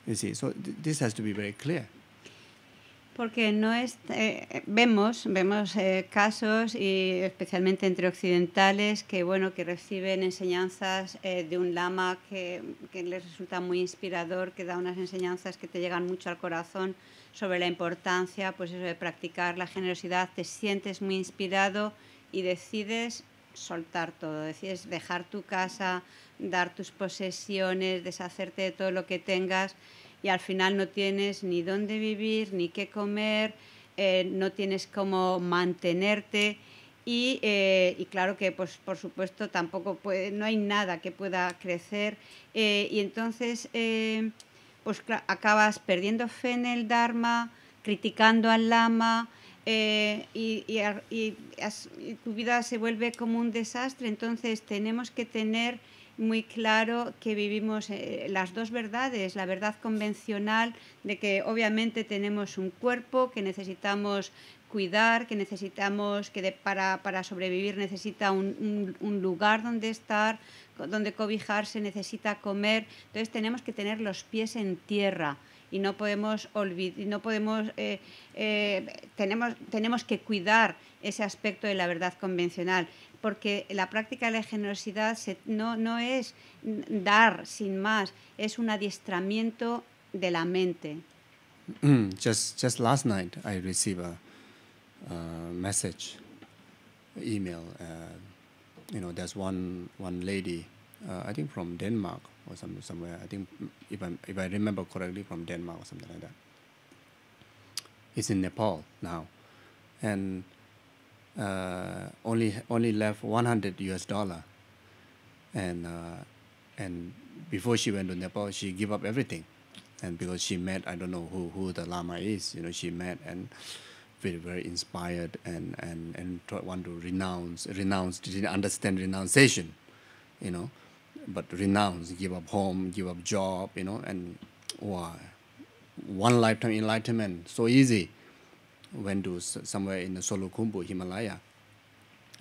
[SPEAKER 2] You see, so th this has to be very clear.
[SPEAKER 1] porque no es, eh, vemos, vemos eh, casos, y especialmente entre occidentales, que, bueno, que reciben enseñanzas eh, de un lama que, que, les resulta muy inspirador, que da unas enseñanzas que te llegan mucho al corazón sobre la importancia pues de practicar la generosidad, te sientes muy inspirado y decides soltar todo, decides dejar tu casa, dar tus posesiones, deshacerte de todo lo que tengas y al final no tienes ni dónde vivir, ni qué comer, eh, no tienes cómo mantenerte. Eh, y, claro que, pues, por supuesto, tampoco puede, no hay nada que pueda crecer. Eh, y entonces, pues, acabas perdiendo fe en el Dharma, criticando al Lama, y, tu vida se vuelve como un desastre. Entonces tenemos que tener muy claro que vivimos eh, las dos verdades, la verdad convencional de que obviamente tenemos un cuerpo, que necesitamos cuidar, que necesitamos, que para, sobrevivir necesita un, lugar donde estar, donde cobijarse, necesita comer. Entonces tenemos que tener los pies en tierra y no podemos olvidar, no podemos, eh, eh, tenemos, tenemos que cuidar ese aspecto de la verdad convencional porque la práctica de la generosidad se, no, no es dar sin más, es un adiestramiento de la mente.
[SPEAKER 2] Mm, just, just last night I received a message, email. Uh, you know, there's one, one lady, uh, I think from Denmark or some, somewhere, I think if, i if I remember correctly, from Denmark or something like that. He's in Nepal now. And uh, only only left 100 US dollar, and uh, and before she went to Nepal, she gave up everything, and because she met I don't know who who the Lama is, you know she met and very very inspired and and and want to renounce renounce didn't understand renunciation, you know, but renounce give up home give up job you know and wow one lifetime enlightenment so easy went to somewhere in the Solokumbu Himalaya,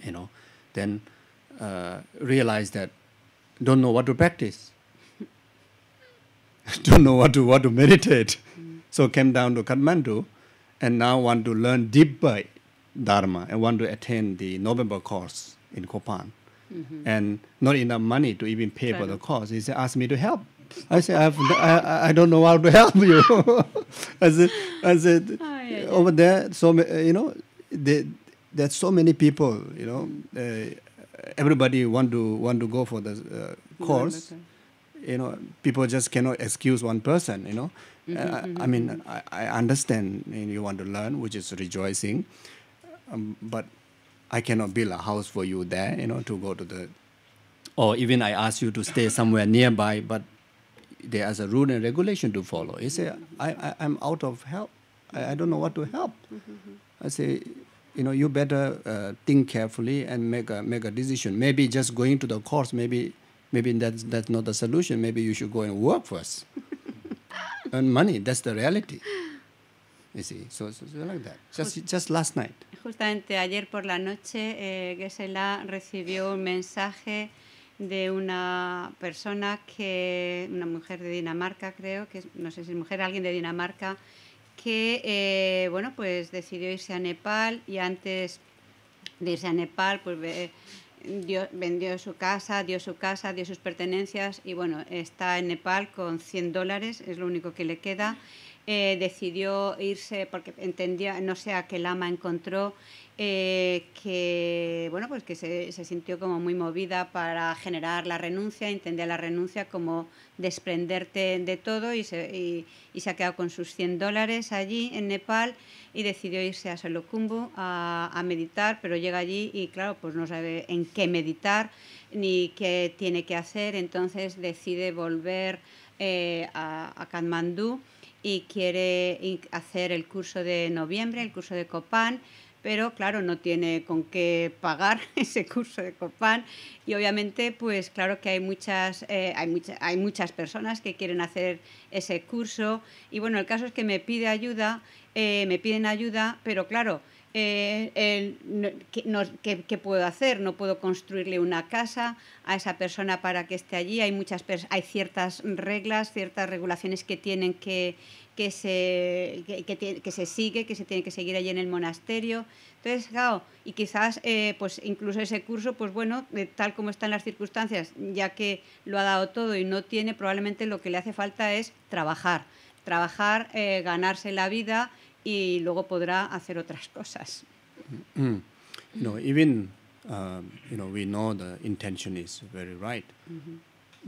[SPEAKER 2] you know, then uh, realize that don't know what to practice, don't know what to what to meditate, mm. so came down to Kathmandu, and now want to learn deep Dharma and want to attend the November course in Kopan. Mm -hmm. And not enough money to even pay for the course. He said, ask me to help. I said, I've, I, I don't know how to help you. I said, I said oh, yeah, over there, so you know, they, there's so many people. You know, uh, everybody want to want to go for the uh, course. you know, people just cannot excuse one person. You know, mm -hmm, uh, I mm-hmm, mean, mm-hmm. I, I understand you, know, you want to learn, which is rejoicing, um, but I cannot build a house for you there. You know, to go to the, or even I ask you to stay somewhere nearby, but there is a rule and regulation to follow. He said, I, I, I'm out of help. I, I don't know what to help. Mm-hmm. I say, you know, you better uh, think carefully and make a, make a decision. Maybe just going to the course, maybe maybe that's, that's not the solution. Maybe you should go and work first. Earn money, that's the reality. You see, so, so, so like that. Just, just last night.
[SPEAKER 1] Justamente ayer por la noche, eh, Gesela recibió un mensaje de una persona que, una mujer de Dinamarca creo, que no sé si es mujer, alguien de Dinamarca, que eh, bueno, pues decidió irse a Nepal y antes de irse a Nepal, pues vendió su casa, dio su casa, dio sus pertenencias y bueno, está en Nepal con 100 dólares, es lo único que le queda. Eh, decidió irse porque entendía, no sé a qué lama encontró eh, que bueno pues que se, sintió como muy movida para generar la renuncia, entendía la renuncia como desprenderte de todo y se, y, se ha quedado con sus 100 dólares allí en Nepal y decidió irse a Solokumbu a, a meditar, pero llega allí y claro, pues no sabe en qué meditar ni qué tiene que hacer, entonces decide volver eh, a, a Kathmandú y quiere hacer el curso de noviembre, el curso de Copán pero claro, no tiene con qué pagar ese curso de Copan y obviamente pues claro que hay muchas, eh, hay, hay muchas personas que quieren hacer ese curso y bueno, el caso es que me pide ayuda, eh, me piden ayuda, pero claro, eh, ¿qué, puedo hacer? No puedo construirle una casa a esa persona para que esté allí. Hay, muchas, hay ciertas reglas, ciertas regulaciones que tienen que, que se, que, que, se sigue, que se tiene que seguir allí en el monasterio. Entonces, claro, y quizás eh, pues incluso ese curso, pues bueno, tal como están las circunstancias, ya que lo ha dado todo y no tiene, probablemente lo que le hace falta es trabajar, trabajar, eh, ganarse la vida y luego podrá hacer otras cosas.
[SPEAKER 2] Mm. no, even, uh, you know, we know the intention is very right.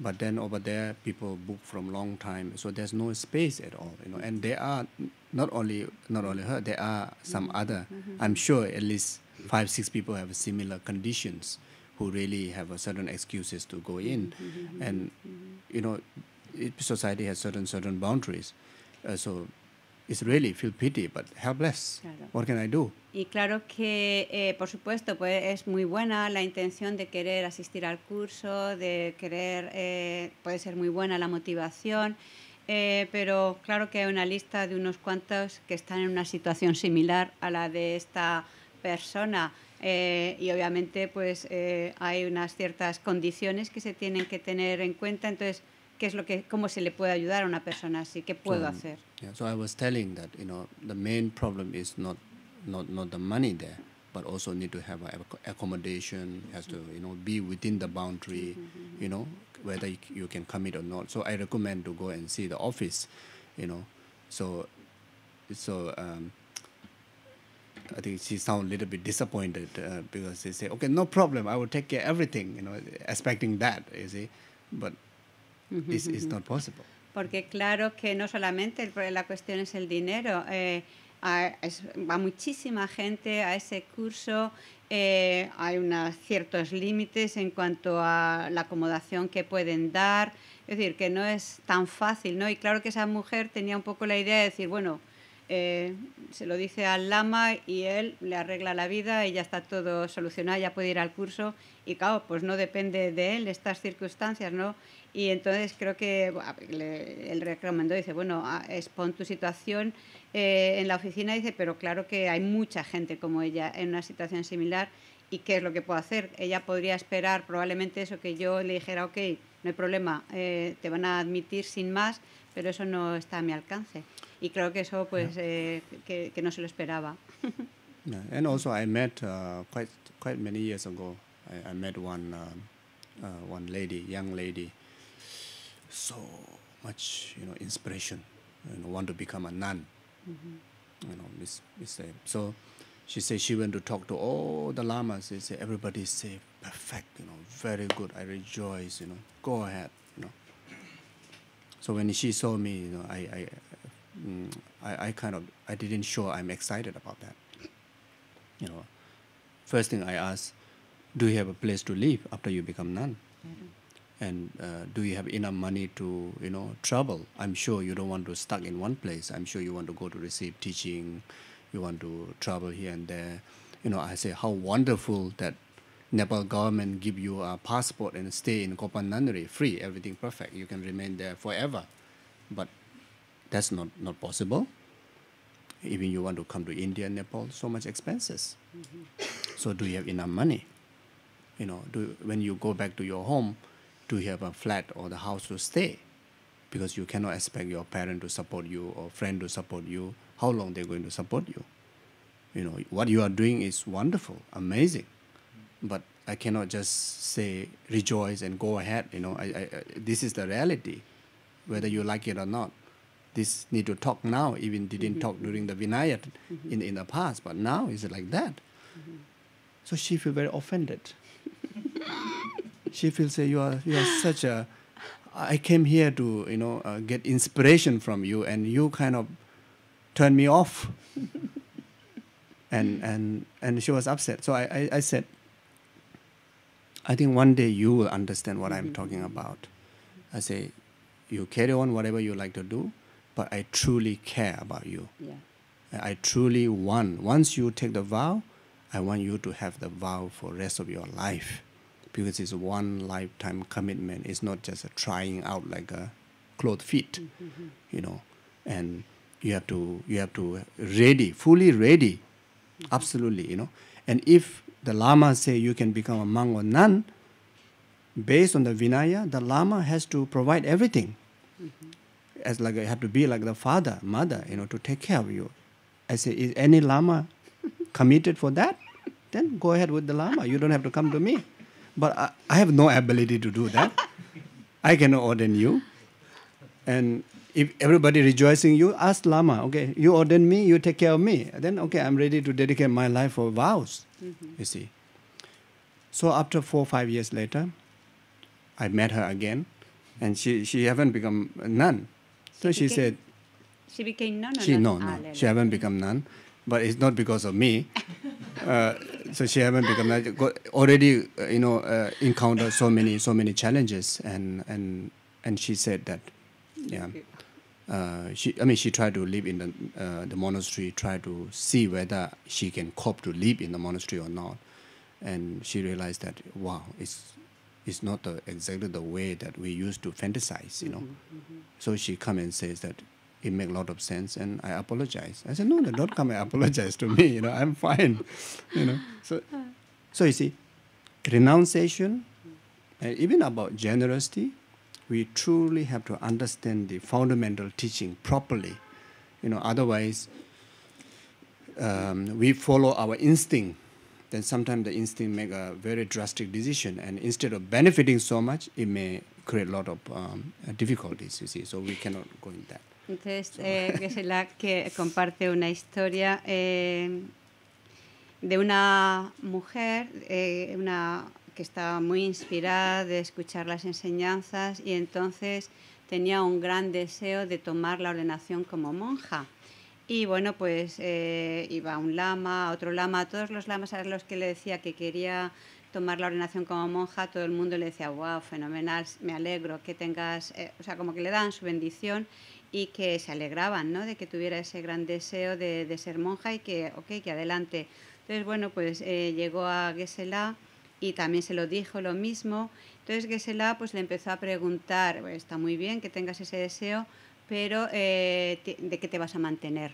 [SPEAKER 2] but then over there people book from long time so there's no space at all you know and there are not only not only her there are some mm -hmm. other mm-hmm. i'm sure at least five six people have similar conditions who really have a certain excuses to go in mm-hmm. Mm-hmm. and you know it, society has certain certain boundaries uh, so is feel pity, but helpless. What can I do?
[SPEAKER 1] Y claro que, eh, por supuesto, pues es muy buena la intención de querer asistir al curso, de querer, eh, puede ser muy buena la motivación, eh, pero claro que hay una lista de unos cuantos que están en una situación similar a la de esta persona. y obviamente pues hay unas ciertas condiciones que se tienen que tener en cuenta entonces qué es lo que cómo se le puede ayudar a una persona así qué puedo hacer
[SPEAKER 2] Yeah, so I was telling that you know the main problem is not not not the money there, but also need to have accommodation has to you know be within the boundary, mm-hmm. you know whether you can commit or not. So I recommend to go and see the office, you know, so so. Um, I think she sounded a little bit disappointed uh, because they say, okay, no problem, I will take care of everything, you know, expecting that, you see. But mm -hmm, it's, mm-hmm. not possible.
[SPEAKER 1] porque claro que no solamente la cuestión es el dinero, eh, va muchísima gente a ese curso, eh, hay unos ciertos límites en cuanto a la acomodación que pueden dar, es decir, que no es tan fácil, ¿no? Y claro que esa mujer tenía un poco la idea de decir, bueno, eh, se lo dice al lama y él le arregla la vida y ya está todo solucionado, ya puede ir al curso y claro, pues no depende de él estas circunstancias, ¿no? Y entonces creo que el él recomendó, dice, bueno, ah, expon tu situación eh, en la oficina, dice, pero claro que hay mucha gente como ella en una situación similar y qué es lo que puedo hacer. Ella podría esperar probablemente eso, que yo le dijera, ok, no hay problema, eh, te van a admitir sin más, pero eso no está a mi alcance. Y creo que eso, pues, eh, que, no se lo esperaba.
[SPEAKER 2] And also I met uh, quite, quite many years ago, I, met uh, uh, young lady, so much, you know, inspiration and want to become a nun. Mm-hmm. You know, this, this. So she said she went to talk to all the lamas. They say everybody say perfect, you know, very good. I rejoice, you know. Go ahead, you know. So when she saw me, you know, I I, mm, I, I kind of I didn't show I'm excited about that. You know, first thing I asked, do you have a place to live after you become nun? Mm-hmm and uh, do you have enough money to you know travel i'm sure you don't want to stuck in one place i'm sure you want to go to receive teaching you want to travel here and there you know i say how wonderful that nepal government give you a passport and stay in kopan nunnery free everything perfect you can remain there forever but that's not not possible even you want to come to india nepal so much expenses mm -hmm. so do you have enough money you know do when you go back to your home to have a flat or the house to stay because you cannot expect your parent to support you or friend to support you how long they're going to support you you know what you are doing is wonderful amazing but i cannot just say rejoice and go ahead you know I, I, I, this is the reality whether you like it or not this need to talk now even didn't mm -hmm. talk mm-hmm. during the vinayat mm -hmm. in, in the past but now is it like that mm -hmm. so she feel very offended she feels say, you are you are such a. I came here to you know uh, get inspiration from you, and you kind of turned me off. and and and she was upset. So I, I, I said, I think one day you will understand what I'm mm-hmm. talking about. I say, you carry on whatever you like to do, but I truly care about you. Yeah. I truly want. Once you take the vow, I want you to have the vow for rest of your life because it's one lifetime commitment. It's not just trying out like a cloth fit, mm-hmm. you know, and you have to you have to ready fully ready, mm-hmm. absolutely, you know. And if the lama say you can become a monk or nun, based on the vinaya, the lama has to provide everything. Mm-hmm. As like you have to be like the father, mother, you know, to take care of you. I say, is any lama committed for that? Then go ahead with the lama. You don't have to come to me. But I, I have no ability to do that. I cannot ordain you. And if everybody rejoicing you, ask Lama, okay, you ordain me, you take care of me. Then, okay, I'm ready to dedicate my life for vows, mm-hmm. you see. So after four, five years later, I met her again, and she, she haven't become a nun. So she, became, she said...
[SPEAKER 1] She became nun She, nun? no, no, ah, she haven't
[SPEAKER 2] become nun, but it's not because of me. uh, so she haven't become already uh, you know uh, encountered so many so many challenges and and and she said that yeah uh, she I mean she tried to live in the uh, the monastery tried to see whether she can cope to live in the monastery or not and she realized that wow it's it's not the, exactly the way that we used to fantasize you know mm -hmm, mm -hmm. so she come and says that it make a lot of sense and I apologize. I said, no, no, don't come and apologize to me. You know, I'm fine. You know, so, so you see, renunciation, and even about generosity, we truly have to understand the fundamental teaching properly. You know, otherwise, um, we follow our instinct. Then sometimes the instinct make a very drastic decision, and instead of benefiting so much, it may create a lot of um, difficulties. You see, so we cannot go in that.
[SPEAKER 1] Entonces, eh, que es la que comparte una historia eh, de una mujer eh, una, que estaba muy inspirada de escuchar las enseñanzas y entonces tenía un gran deseo de tomar la ordenación como monja. Y bueno, pues iba un lama, otro lama, todos los lamas a los que le decía que quería tomar la ordenación como monja, todo el mundo le decía, wow, fenomenal, me alegro que tengas, o sea, como que le dan su bendición y que se alegraban ¿no? de que tuviera ese gran deseo de, de ser monja y que, ok, que adelante. Entonces, bueno, pues eh, llegó a Gesela y también se lo dijo lo mismo. Entonces Gesela pues le empezó a preguntar, pues, está muy bien que tengas ese deseo, pero eh, ¿de qué te vas a mantener?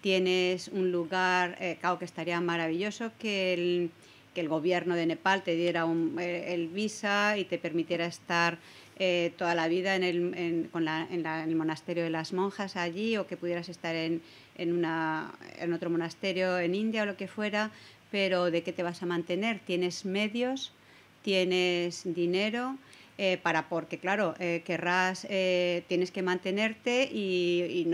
[SPEAKER 1] Tienes un lugar, eh, claro que estaría maravilloso que el, que el gobierno de Nepal te diera eh, el visa y te permitiera estar eh, toda la vida en el, monasterio de las monjas allí o que pudieras estar en, otro monasterio en India o lo que fuera, pero ¿de qué te vas a mantener? ¿Tienes medios? ¿Tienes dinero? Eh, para porque claro eh, querrás tienes que mantenerte y,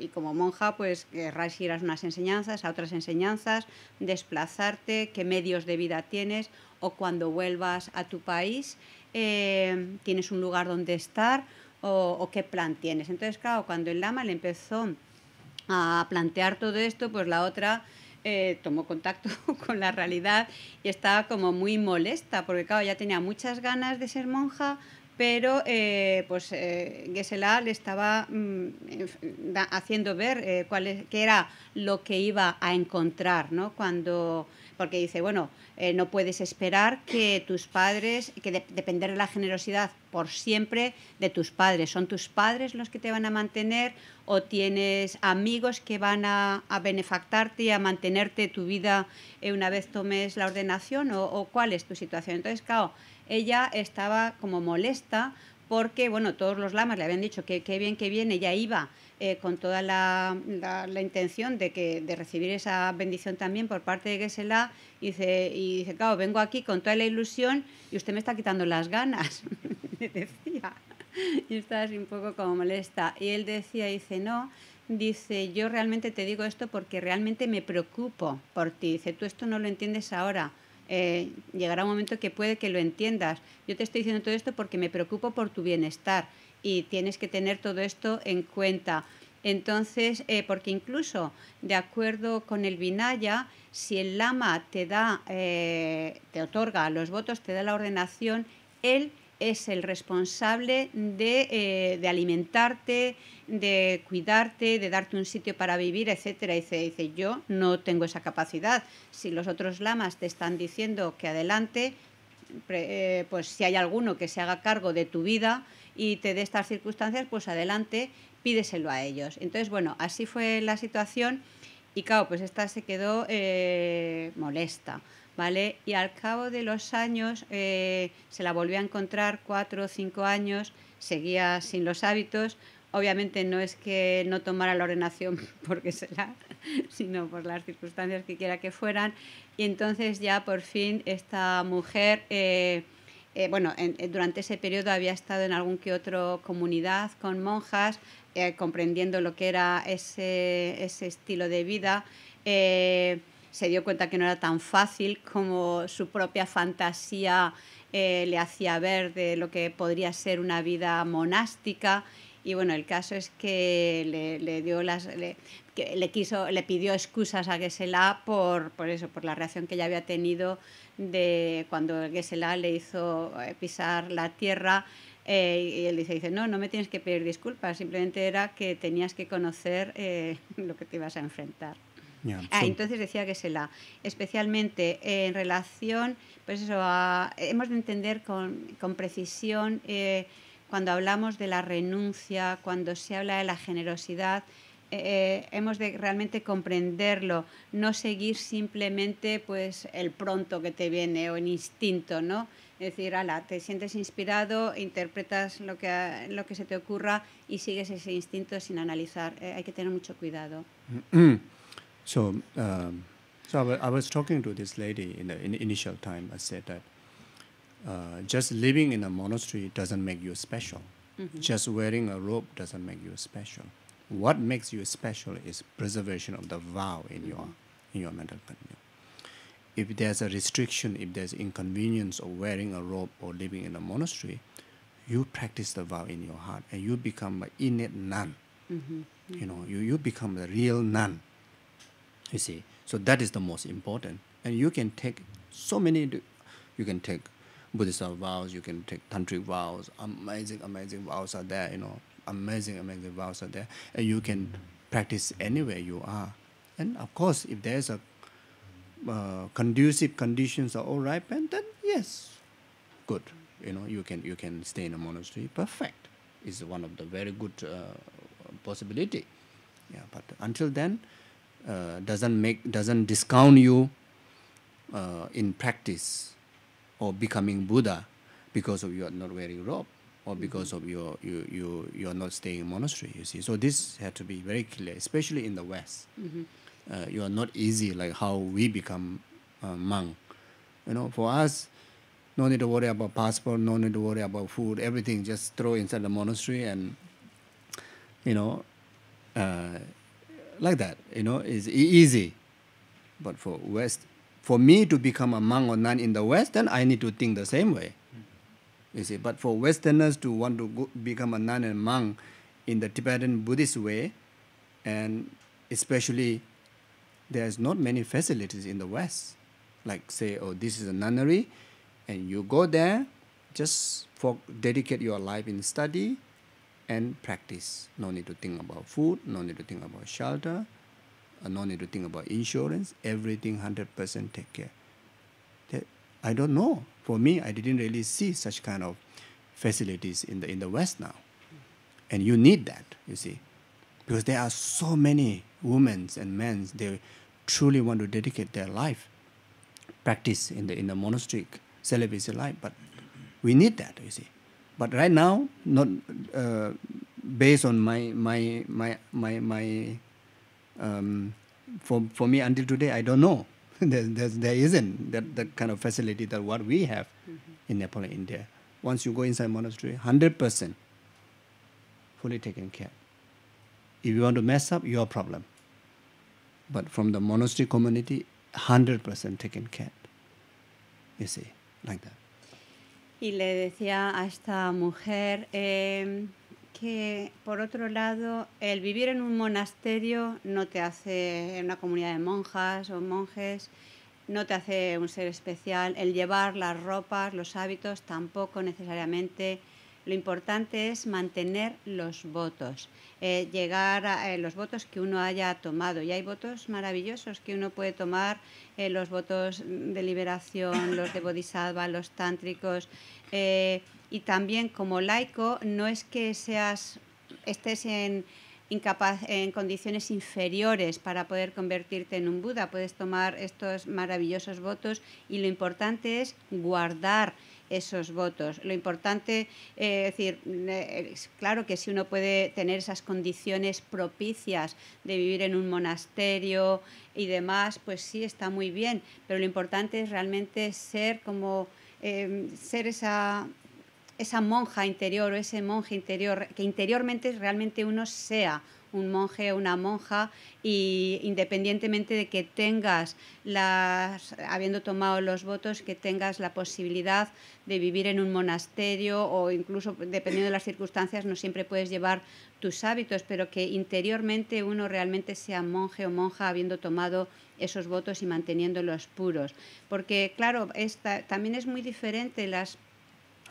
[SPEAKER 1] y, como monja pues querrás ir a unas enseñanzas a otras enseñanzas desplazarte qué medios de vida tienes o cuando vuelvas a tu país eh, tienes un lugar donde estar o, qué plan tienes. Entonces, claro, cuando el lama le empezó a plantear todo esto, pues la otra eh, tomó contacto con la realidad y estaba como muy molesta, porque claro, ya tenía muchas ganas de ser monja, pero eh, pues eh, Gesela le estaba mm, haciendo ver cuál qué era lo que iba a encontrar ¿no? cuando porque dice, bueno, eh, no puedes esperar que tus padres, que depender de la generosidad por siempre de tus padres, son tus padres los que te van a mantener o tienes amigos que van a, benefactarte y a mantenerte tu vida eh, una vez tomes la ordenación o, cuál es tu situación. Entonces, claro, ella estaba como molesta porque, bueno, todos los lamas le habían dicho que qué bien que bien, ella iba, eh, con toda la, intención de, que, de recibir esa bendición también por parte de Gesela y dice, y dice, claro, vengo aquí con toda la ilusión y usted me está quitando las ganas, decía. Y estaba así un poco como molesta. Y él decía, dice, no, dice, yo realmente te digo esto porque realmente me preocupo por ti. Dice, tú esto no lo entiendes ahora. Eh, llegará un momento que puede que lo entiendas. Yo te estoy diciendo todo esto porque me preocupo por tu bienestar y tienes que tener todo esto en cuenta. Entonces, eh, porque incluso de acuerdo con el Vinaya, si el Lama te da, eh, te otorga los votos, te da la ordenación, él es el responsable eh, de, alimentarte, de cuidarte, de darte un sitio para vivir, etcétera. Dice, dice, yo no tengo esa capacidad. Si los otros lamas te están diciendo que adelante, pues si hay alguno que se haga cargo de tu vida, y te dé estas circunstancias, pues adelante, pídeselo a ellos. Entonces, bueno, así fue la situación y claro, pues esta se quedó eh, molesta, ¿vale? Y al cabo de los años eh, se la volvió a encontrar, cuatro o cinco años, seguía sin los hábitos. Obviamente no es que no tomara la ordenación porque se la, sino por las circunstancias que quiera que fueran. Y entonces ya por fin esta mujer... Eh, eh, bueno, eh, durante ese periodo había estado en algún que otro comunidad con monjas, eh, comprendiendo lo que era ese, ese estilo de vida. se dio cuenta que no era tan fácil como su propia fantasía le hacía ver de lo que podría ser una vida monástica. Y bueno, el caso es que le, le dio las. le quiso, le pidió excusas a Gesela por, por eso, por la reacción que ella había tenido de cuando Gesela le hizo eh, pisar la tierra eh, y él dice, no, no me tienes que pedir disculpas, simplemente era que tenías que conocer eh, lo que te ibas a enfrentar. Ah, entonces decía Gesela, especialmente en relación, pues eso, hemos de entender con precisión cuando hablamos de la renuncia, cuando se habla de la generosidad, eh, hemos de realmente comprenderlo, no seguir simplemente pues el pronto que te viene o el instinto, ¿no? Es decir, ala, te sientes inspirado, interpretas lo que, lo que se te ocurra y sigues ese instinto sin analizar. Eh, hay que tener mucho cuidado.
[SPEAKER 2] Mm-hmm. so, um, so I was talking to this lady in the, in initial time. I said that uh, just living in a monastery doesn't make you special. Mm-hmm. Just wearing a robe doesn't make you special. what makes you special is preservation of the vow in your in your mental condition. If there's a restriction, if there's inconvenience of wearing a robe or living in a monastery, you practice the vow in your heart and you become an innate nun. Mm -hmm. You know, you, you become a real nun. You see, so that is the most important. And you can take so many, you can take Buddhist vows, you can take tantric vows, amazing, amazing vows are there, you know amazing, amazing vows are there. And you can practice anywhere you are. And of course, if there's a uh, conducive conditions are all right, and then yes, good. You know, you can you can stay in a monastery. Perfect is one of the very good uh, possibility. Yeah, but until then, uh, doesn't make doesn't discount you uh, in practice or becoming Buddha because of you are not wearing robe or because of your you you you are not staying in monastery. You see, so this had to be very clear, especially in the West. Mm-hmm. Uh, you are not easy like how we become uh, monk. You know, for us, no need to worry about passport, no need to worry about food, everything. Just throw inside the monastery and you know, uh, like that. You know, is easy. But for West, for me to become a monk or nun in the West, then I need to think the same way. You see, but for Westerners to want to go, become a nun and monk in the Tibetan Buddhist way, and especially there's not many facilities in the West. Like say, oh, this is a nunnery, and you go there, just for dedicate your life in study and practice. No need to think about food, no need to think about shelter, uh, no need to think about insurance. Everything 100% take care. I don't know. For me, I didn't really see such kind of facilities in the in the West now, and you need that. You see, because there are so many women and men they truly want to dedicate their life practice in the in the monastic celibacy life, but we need that. You see, but right now, not uh, based on my my my my my. Um, for, for me until today, I don't know there, there's, there isn't that, that kind of facility that what we have mm -hmm. in Nepal and India. Once you go inside monastery, 100% fully taken care. If you want to mess up, your problem. But from the monastery community, 100% taken care. You see, like that.
[SPEAKER 1] Y le decía a esta mujer, eh, que, por otro lado, el vivir en un monasterio no te hace una comunidad de monjas o monjes, no te hace un ser especial. El llevar las ropas, los hábitos, tampoco necesariamente. Lo importante es mantener los votos, eh, llegar a eh, los votos que uno haya tomado. Y hay votos maravillosos que uno puede tomar, eh, los votos de liberación, los de bodhisattva, los tántricos y también como laico no es que seas estés en, incapaz, en condiciones inferiores para poder convertirte en un Buda. Puedes tomar estos maravillosos votos y lo importante es guardar esos votos. Lo importante, eh, es decir, eh, claro que si uno puede tener esas condiciones propicias de vivir en un monasterio y demás, pues sí, está muy bien, pero lo importante es realmente ser como... Eh, ser esa, esa monja interior o ese monje interior, que interiormente realmente uno sea un monje o una monja y independientemente de que tengas las habiendo tomado los votos que tengas la posibilidad de vivir en un monasterio o incluso dependiendo de las circunstancias no siempre puedes llevar tus hábitos pero que interiormente uno realmente sea monje o monja habiendo tomado esos votos y manteniéndolos puros porque claro esta, también es muy diferente las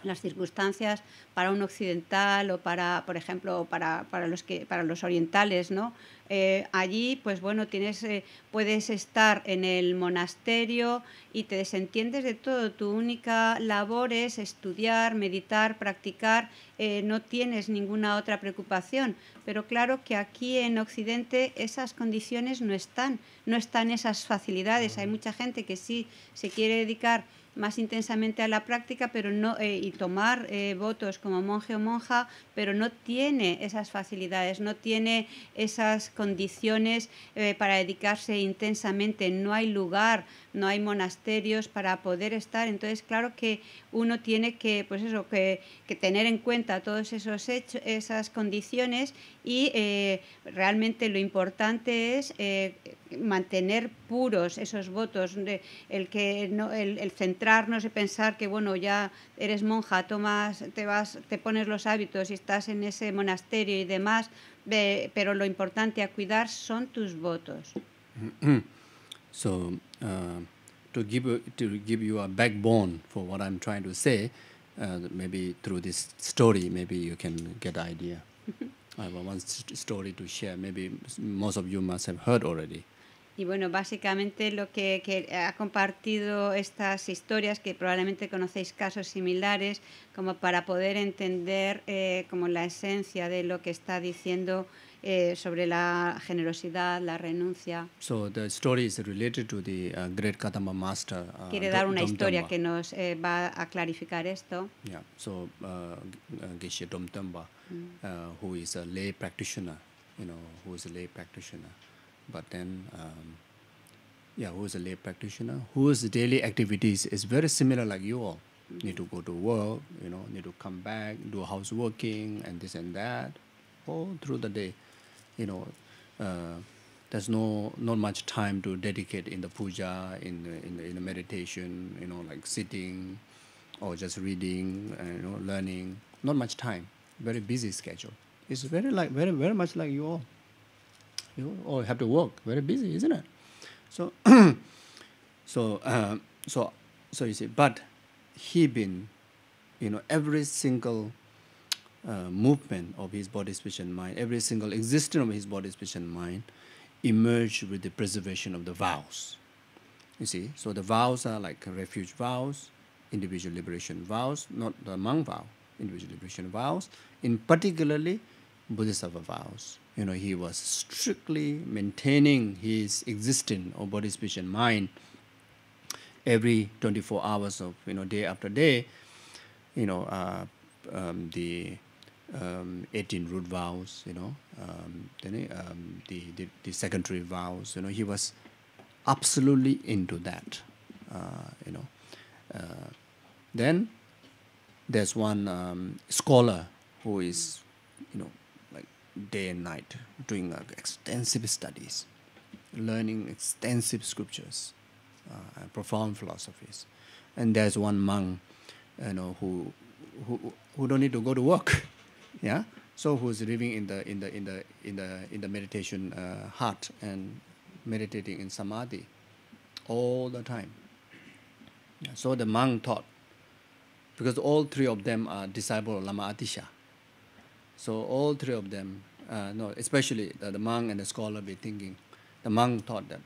[SPEAKER 1] las circunstancias para un occidental o para, por ejemplo, para, los, que, para los orientales, ¿no? Eh, allí, pues bueno, tienes, eh, puedes estar en el monasterio y te desentiendes de todo. Tu única labor es estudiar, meditar, practicar. Eh, no tienes ninguna otra preocupación. Pero claro que aquí en Occidente esas condiciones no están, no están esas facilidades. Hay mucha gente que sí se quiere dedicar más intensamente a la práctica pero no, eh, y tomar eh, votos como monje o monja, pero no tiene esas facilidades, no tiene esas condiciones eh, para dedicarse intensamente, no hay lugar, no hay monasterios para poder estar. Entonces, claro que uno tiene que, pues eso, tener en cuenta todos esos hechos, esas condiciones y realmente lo importante es mantener puros esos votos, el, que no, el, el, centrarnos y pensar que, bueno, ya eres monja, tomas, te, vas, te pones los hábitos y estás en ese monasterio y demás, pero lo importante a cuidar son tus votos.
[SPEAKER 2] So, uh, to, give, to give you a backbone for what I'm trying to say, uh, maybe through this story, maybe you can get idea. I have one story to share. Maybe most of you must have heard already.
[SPEAKER 1] Y bueno, básicamente lo que, ha compartido estas historias, que probablemente conocéis casos similares, como para poder entender eh, como la esencia de lo que está diciendo eh, sobre la generosidad, la renuncia.
[SPEAKER 2] So the story related to the uh, great master. Uh, Quiere dar una historia que
[SPEAKER 1] nos eh, va a clarificar esto.
[SPEAKER 2] Yeah, so uh, Geshe
[SPEAKER 3] mm.
[SPEAKER 2] who is a lay practitioner, you know, who is a lay practitioner. but then um, yeah who is a lay practitioner whose daily activities is very similar like you all mm-hmm. need to go to work you know need to come back do houseworking and this and that all through the day you know uh, there's no not much time to dedicate in the puja in the, in the, in the meditation you know like sitting or just reading and uh, you know learning not much time very busy schedule it's very like very very much like you all you all have to work, very busy, isn't it? So, so, uh, so, so you see, but he been, you know, every single uh, movement of his body, speech, and mind, every single existence of his body, speech, and mind, emerged with the preservation of the vows. You see, so the vows are like refuge vows, individual liberation vows, not the monk vow, individual liberation vows, in particularly Buddhist vows. You know, he was strictly maintaining his existence of body, speech, and mind every 24 hours of, you know, day after day. You know, uh, um, the um, 18 root vows, you know, um, then, um, the, the, the secondary vows, you know, he was absolutely into that, uh, you know. Uh, then there's one um, scholar who is, you know, day and night doing uh, extensive studies, learning extensive scriptures, uh, and profound philosophies. And there's one monk, you know, who who who don't need to go to work, yeah. So who's living in the in the in the in the in the meditation uh, heart and meditating in samadhi all the time. Yeah. So the monk taught, because all three of them are disciple of Lama Atisha. So all three of them, uh, no, especially the, the monk and the scholar, be thinking. The monk thought that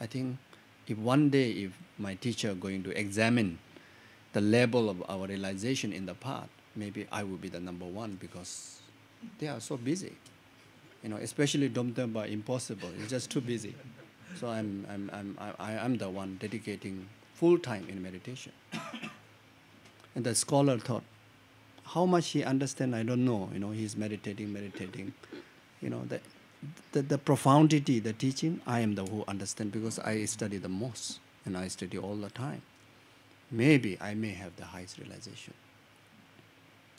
[SPEAKER 2] I think if one day if my teacher going to examine the level of our realization in the path, maybe I will be the number one because they are so busy. You know, especially Dom impossible. It's just too busy. So I'm, I'm, I'm, I, I'm the one dedicating full time in meditation. and the scholar thought, how much he understand, I don't know. You know, he's meditating, meditating. You know, the, the, the profundity, the teaching, I am the who understand because I study the most and I study all the time. Maybe I may have the highest realization.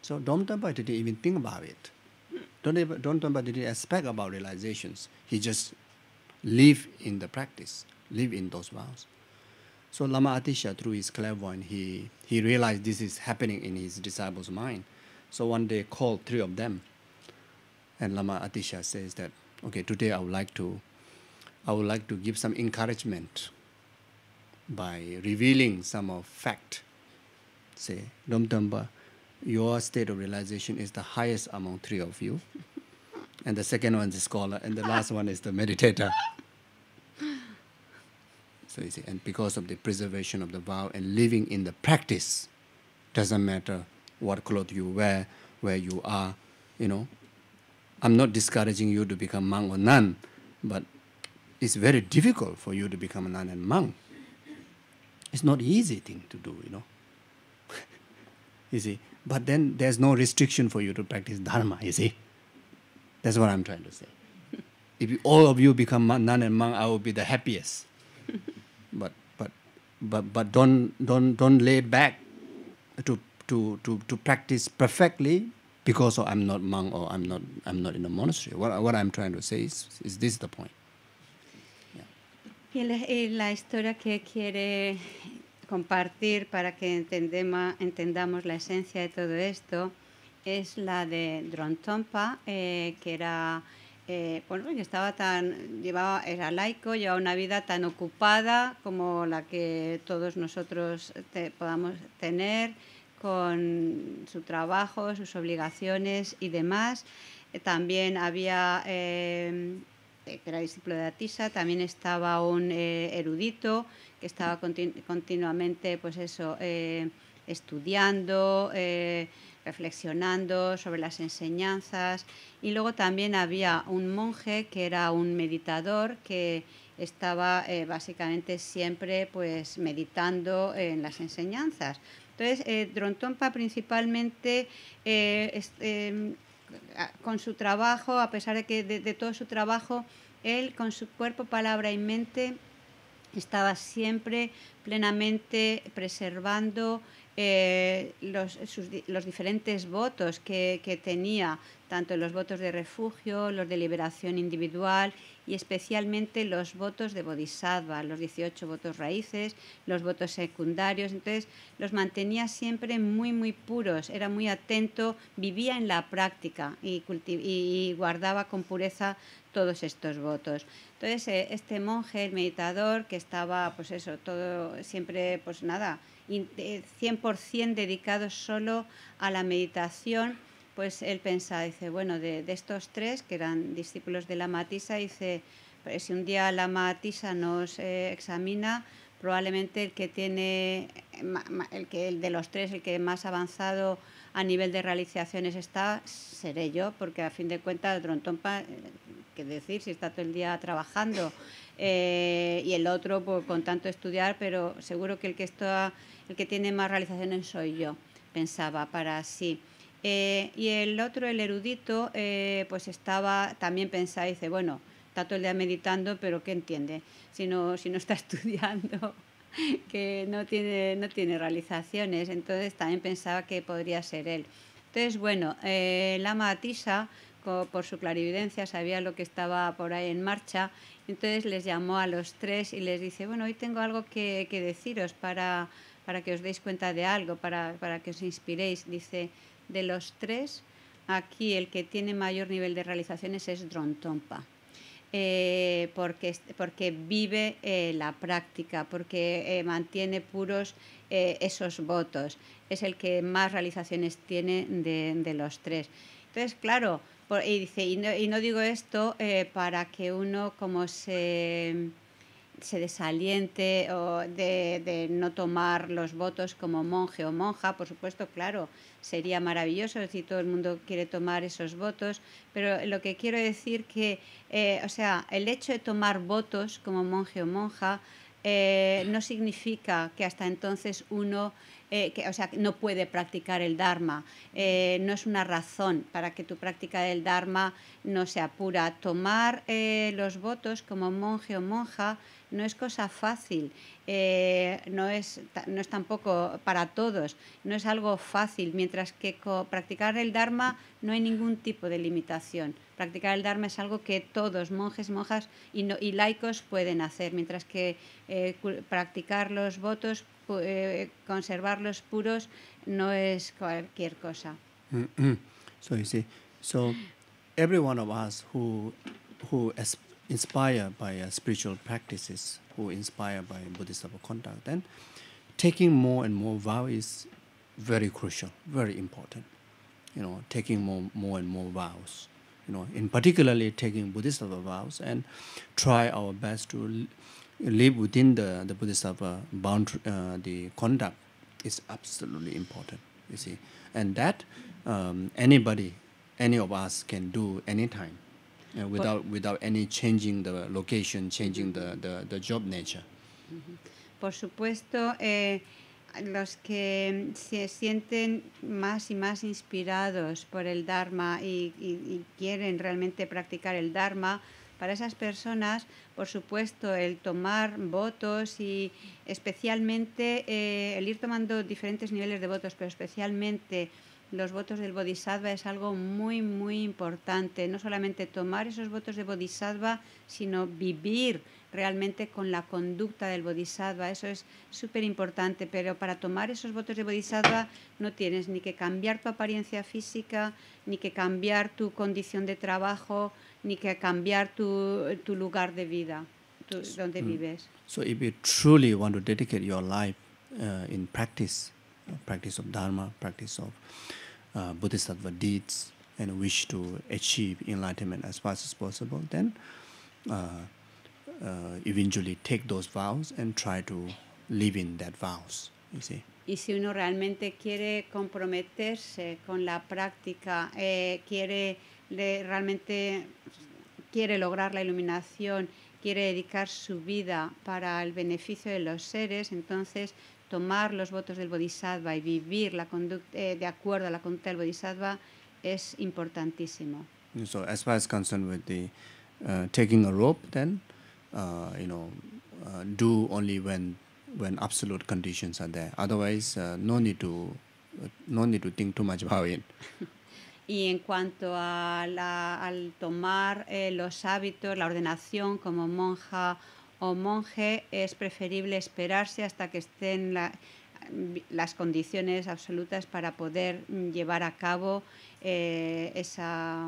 [SPEAKER 2] So Dampa didn't even think about it. Don't even, didn't expect about realizations. He just live in the practice, live in those vows. So Lama Atisha, through his clairvoyant, he, he realized this is happening in his disciples' mind. So one day called three of them. And Lama Atisha says that, okay, today I would like to, I would like to give some encouragement by revealing some of fact. Say, Domtamba, your state of realization is the highest among three of you. And the second one is the scholar, and the last one is the meditator. So you see, and because of the preservation of the vow and living in the practice, doesn't matter what cloth you wear, where you are, you know. I'm not discouraging you to become monk or nun, but it's very difficult for you to become a nun and monk. It's not easy thing to do, you know. you see, but then there's no restriction for you to practice dharma, you see. That's what I'm trying to say. if all of you become nun and monk, I will be the happiest but but but but don't don't don't lay back to to to to practice perfectly because I'm not monk or I'm not I'm not in a monastery. What what I'm trying to say is is this the point.
[SPEAKER 1] Yeah. la historia que quiere compartir para que entendema, entendamos la esencia de todo esto es la de Drontompa, eh, que era Eh, bueno, que estaba tan, llevaba, era laico, llevaba una vida tan ocupada como la que todos nosotros podamos tener, con su trabajo, sus obligaciones y demás. Eh, también había, eh, que era discípulo de Atisa, también estaba un erudito que estaba continuamente, pues eso, estudiando reflexionando sobre las enseñanzas. Y luego también había un monje que era un meditador que estaba eh, básicamente siempre pues meditando en las enseñanzas. Entonces, eh, Drontompa principalmente eh, em, con su trabajo, a pesar de que de todo su trabajo, él con su cuerpo, palabra y mente estaba siempre plenamente preservando eh, los, diferentes votos que, tenía, tanto los votos de refugio, los de liberación individual y especialmente los votos de Bodhisattva, los 18 votos raíces, los votos secundarios. Entonces los mantenía siempre muy, muy puros, era muy atento, vivía en la práctica y, y guardaba con pureza todos estos votos. Entonces, eh, este monje, el meditador, que estaba, pues eso, todo, siempre, pues nada, 100% dedicados solo a la meditación, pues él pensaba, dice, bueno, de, estos tres que eran discípulos de la Matisa, dice, pues si un día la Matisa nos eh, examina, probablemente el que tiene, eh, el que el de los tres, el que más avanzado a nivel de realizaciones está, seré yo, porque a fin de cuentas, trontón, eh, qué decir, si está todo el día trabajando eh, y el otro pues, con tanto estudiar, pero seguro que el que, está, el que tiene más realizaciones soy yo, pensaba para sí. Eh, y el otro, el erudito, eh, pues estaba, también pensaba, dice, bueno, está todo el día meditando, pero ¿qué entiende? Si no, si no está estudiando, que no tiene, no tiene realizaciones. Entonces también pensaba que podría ser él. Entonces, bueno, la matisa por su clarividencia, sabía lo que estaba por ahí en marcha. Entonces les llamó a los tres y les dice, bueno, hoy tengo algo que, deciros para, que os deis cuenta de algo, para, que os inspiréis. Dice, de los tres, aquí el que tiene mayor nivel de realizaciones es Drontompa. Eh, porque, vive eh, la práctica, porque eh, mantiene puros esos votos. Es el que más realizaciones tiene de, de los tres. Entonces, claro, y no, digo esto eh, para que uno como se, se desaliente de, no tomar los votos como monje o monja, por supuesto, claro, sería maravilloso si todo el mundo quiere tomar esos votos, pero lo que quiero decir que, eh, o sea, el hecho de tomar votos como monje o monja eh, no significa que hasta entonces uno eh, o sea, no puede practicar el Dharma. Eh, no es una razón para que tu práctica del Dharma no sea pura. Tomar eh, los votos como monje o monja no es cosa fácil, no, es, no es tampoco para todos, no es algo fácil, mientras que practicar el Dharma no hay ningún tipo de limitación. Practicar el Dharma es algo que todos, monjes, monjas y, y laicos, pueden hacer, mientras que practicar los votos Eh, conservarlos puros no es cualquier cosa.
[SPEAKER 2] Mm, mm. So you see, so every one of us who who is inspired by uh, spiritual practices, who inspired by Buddhist conduct, then taking more and more vow is very crucial, very important. You know, taking more more and more vows. You know, in particularly taking Buddhist vows and try our best to live within the, the bodhisattva boundary, uh, the conduct is absolutely important, you see. And that um, anybody, any of us can do anytime uh, without, without any changing the location, changing the, the, the job nature.
[SPEAKER 1] Mm-hmm. Por supuesto, eh, los que se sienten más y más inspirados por el Dharma y, y quieren realmente practicar el Dharma, para esas personas, por supuesto, el tomar votos y especialmente eh, el ir tomando diferentes niveles de votos, pero especialmente los votos del bodhisattva es algo muy, muy importante. No solamente tomar esos votos de bodhisattva, sino vivir realmente con la conducta del bodhisattva. Eso es súper importante, pero para tomar esos votos de bodhisattva no tienes ni que cambiar tu apariencia física, ni que cambiar tu condición de trabajo, ni que cambiar tu, tu lugar de vida, tu, donde mm. vives.
[SPEAKER 2] So if you truly want to dedicate your life uh, in practice, uh, practice of dharma, practice of uh, bodhisattva deeds, and wish to achieve enlightenment as fast as possible, then uh, Uh, take those vows and try to live in that vows,
[SPEAKER 1] Y si uno realmente quiere comprometerse con la práctica, eh, quiere realmente quiere lograr la iluminación, quiere dedicar su vida para el beneficio de los seres, entonces tomar los votos del bodhisattva y vivir la conducta, eh, de acuerdo a la conducta del bodhisattva es importantísimo.
[SPEAKER 2] So as far as concerned with the uh, taking a rope, then Uh, you know uh, do only when when absolute conditions are there. Otherwise, uh, no need to no need to think too much about it.
[SPEAKER 1] Y en cuanto a la, al tomar eh, los hábitos, la ordenación como monja o monje, es preferible esperarse hasta que estén la, las condiciones absolutas para poder llevar a cabo eh, esa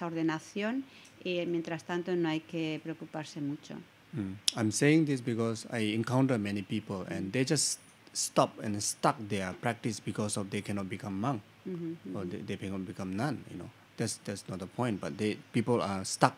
[SPEAKER 1] ordenación y eh, mientras tanto no hay que preocuparse mucho.
[SPEAKER 2] Mm. I'm saying this because I encounter many people and they just stop and stuck their practice because of they cannot become monk
[SPEAKER 3] mm-hmm, or mm-hmm.
[SPEAKER 2] they, they cannot become nun. You know that's that's not the point. But they people are stuck.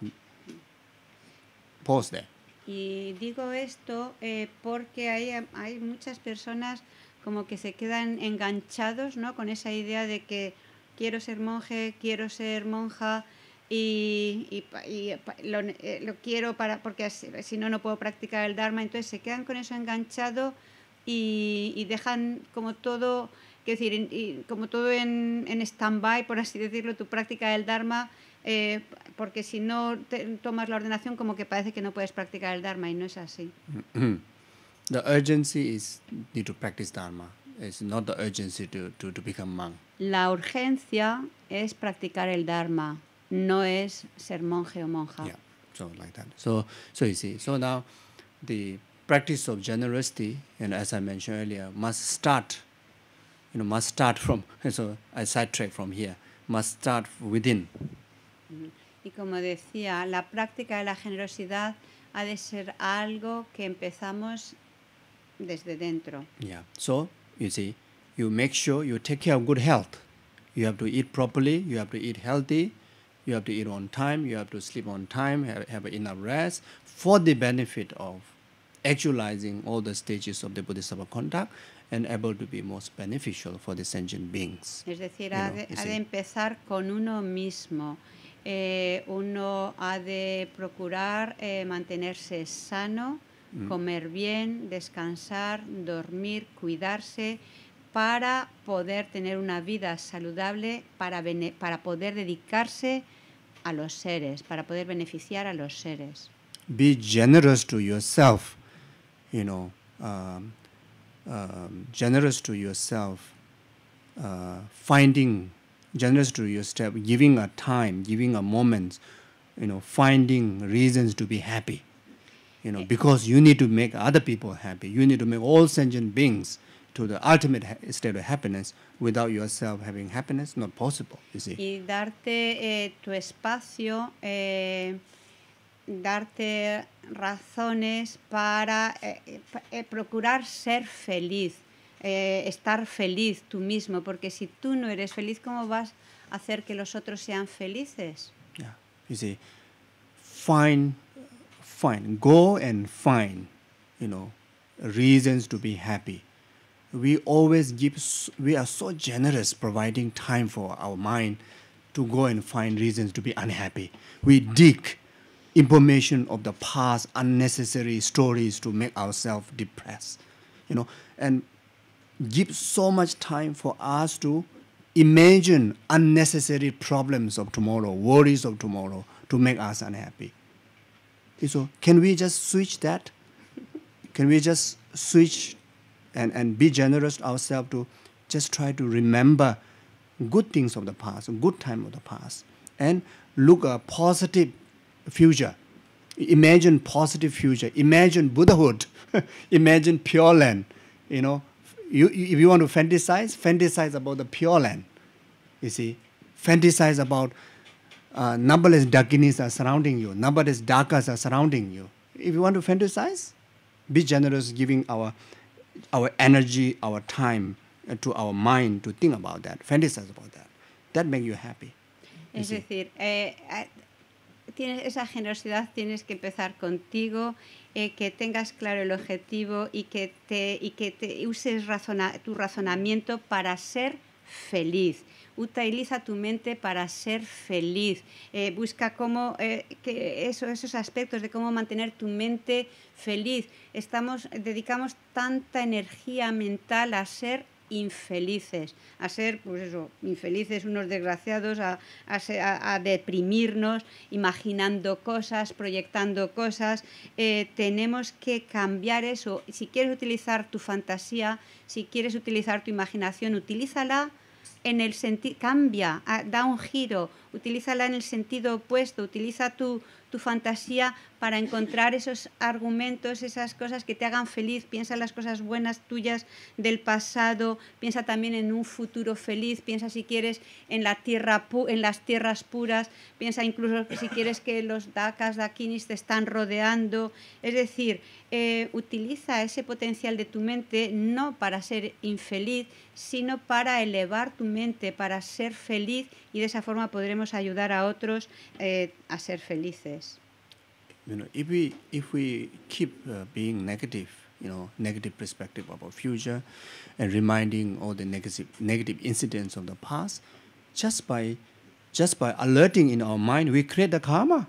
[SPEAKER 2] Pause there.
[SPEAKER 1] Y digo esto eh, porque hay, hay muchas personas como que se quedan enganchados ¿no? con esa idea de que quiero ser monje, quiero ser monja, y, y, eh, lo, eh, lo, quiero para porque si no, no puedo practicar el Dharma. Entonces se quedan con eso enganchado y, y dejan como todo, decir, como todo en, en stand-by, por así decirlo, tu práctica del Dharma. Eh, porque si no tomas la ordenación como que parece que no puedes practicar el dharma y no es así.
[SPEAKER 2] the urgency is to dharma. It's not the urgency to, to, to become
[SPEAKER 1] La urgencia es practicar el dharma. no is ser monje o monja. Yeah,
[SPEAKER 2] so like that. So, so you see, so now the practice of generosity, and as I mentioned earlier, must start, you know, must start from, so I sidetrack from here, must start within.
[SPEAKER 1] Mm-hmm. Y como decía, la práctica de la generosidad ha de ser algo que empezamos desde dentro.
[SPEAKER 2] Yeah, so you see, you make sure you take care of good health. You have to eat properly, you have to eat healthy, you have to eat on time, you have to sleep on time, have, have enough rest for the benefit of actualizing all the stages of the Bodhisattva conduct and able to be most beneficial for the sentient beings.
[SPEAKER 1] Es decir, ha, know, de, ha de empezar con uno mismo. Eh, uno ha de procurar eh, mantenerse sano, mm. comer bien, descansar, dormir, cuidarse para poder tener una vida saludable, para, para poder dedicarse a los seres, para poder beneficiar a los seres.
[SPEAKER 2] Be generous to yourself, you know, um, um, generous to yourself, uh, finding, generous to yourself, giving a time, giving a moment, you know, finding reasons to be happy, you know, eh. because you need to make other people happy. You need to make all sentient beings to the ultimate state of happiness without yourself having happiness not possible you see
[SPEAKER 1] y darte eh, tu espacio eh, darte razones para eh, eh procurar ser feliz eh, estar feliz tú mismo porque si tú no eres feliz cómo vas a hacer que los otros sean felices yeah
[SPEAKER 2] you see find find go and find you know reasons to be happy we always give we are so generous providing time for our mind to go and find reasons to be unhappy we dig information of the past unnecessary stories to make ourselves depressed you know and give so much time for us to imagine unnecessary problems of tomorrow worries of tomorrow to make us unhappy so can we just switch that can we just switch and, and be generous to ourselves to just try to remember good things of the past, good time of the past, and look a positive future. Imagine positive future. Imagine Buddhahood. Imagine Pure Land. You know, you, if you want to fantasize, fantasize about the Pure Land. You see, fantasize about uh, numberless dakinis are surrounding you, numberless dakas are surrounding you. If you want to fantasize, be generous giving our our energy, our time, uh, to our mind to think about that, fantasize about that. That makes you happy. es
[SPEAKER 1] decir, eh, eh, tienes esa generosidad tienes que empezar contigo, eh, que tengas claro el objetivo y que te, y que te uses tu razonamiento para ser feliz utiliza tu mente para ser feliz. Eh, busca cómo, eh, esos aspectos de cómo mantener tu mente feliz. dedicamos tanta energía mental a ser infelices, a ser, pues eso, infelices, unos desgraciados, a, deprimirnos, imaginando cosas, proyectando cosas. Eh, tenemos que cambiar eso. Si quieres utilizar tu fantasía, si quieres utilizar tu imaginación, utilízala en el sentido, cambia, ah, da un giro, utilízala en el sentido opuesto, utiliza tu, fantasía para encontrar esos argumentos, esas cosas que te hagan feliz, piensa en las cosas buenas tuyas del pasado, piensa también en un futuro feliz, piensa si quieres en, la tierra en las tierras puras, piensa incluso si quieres que los dakas, dakinis te están rodeando, es decir, eh, utiliza ese potencial de tu mente no para ser infeliz, sino para elevar tu mente, para ser feliz y de esa forma podremos ayudar a otros eh, a ser felices.
[SPEAKER 2] You know, if we if we keep uh, being negative, you know, negative perspective about future, and reminding all the negative negative incidents of the past, just by just by alerting in our mind, we create the karma.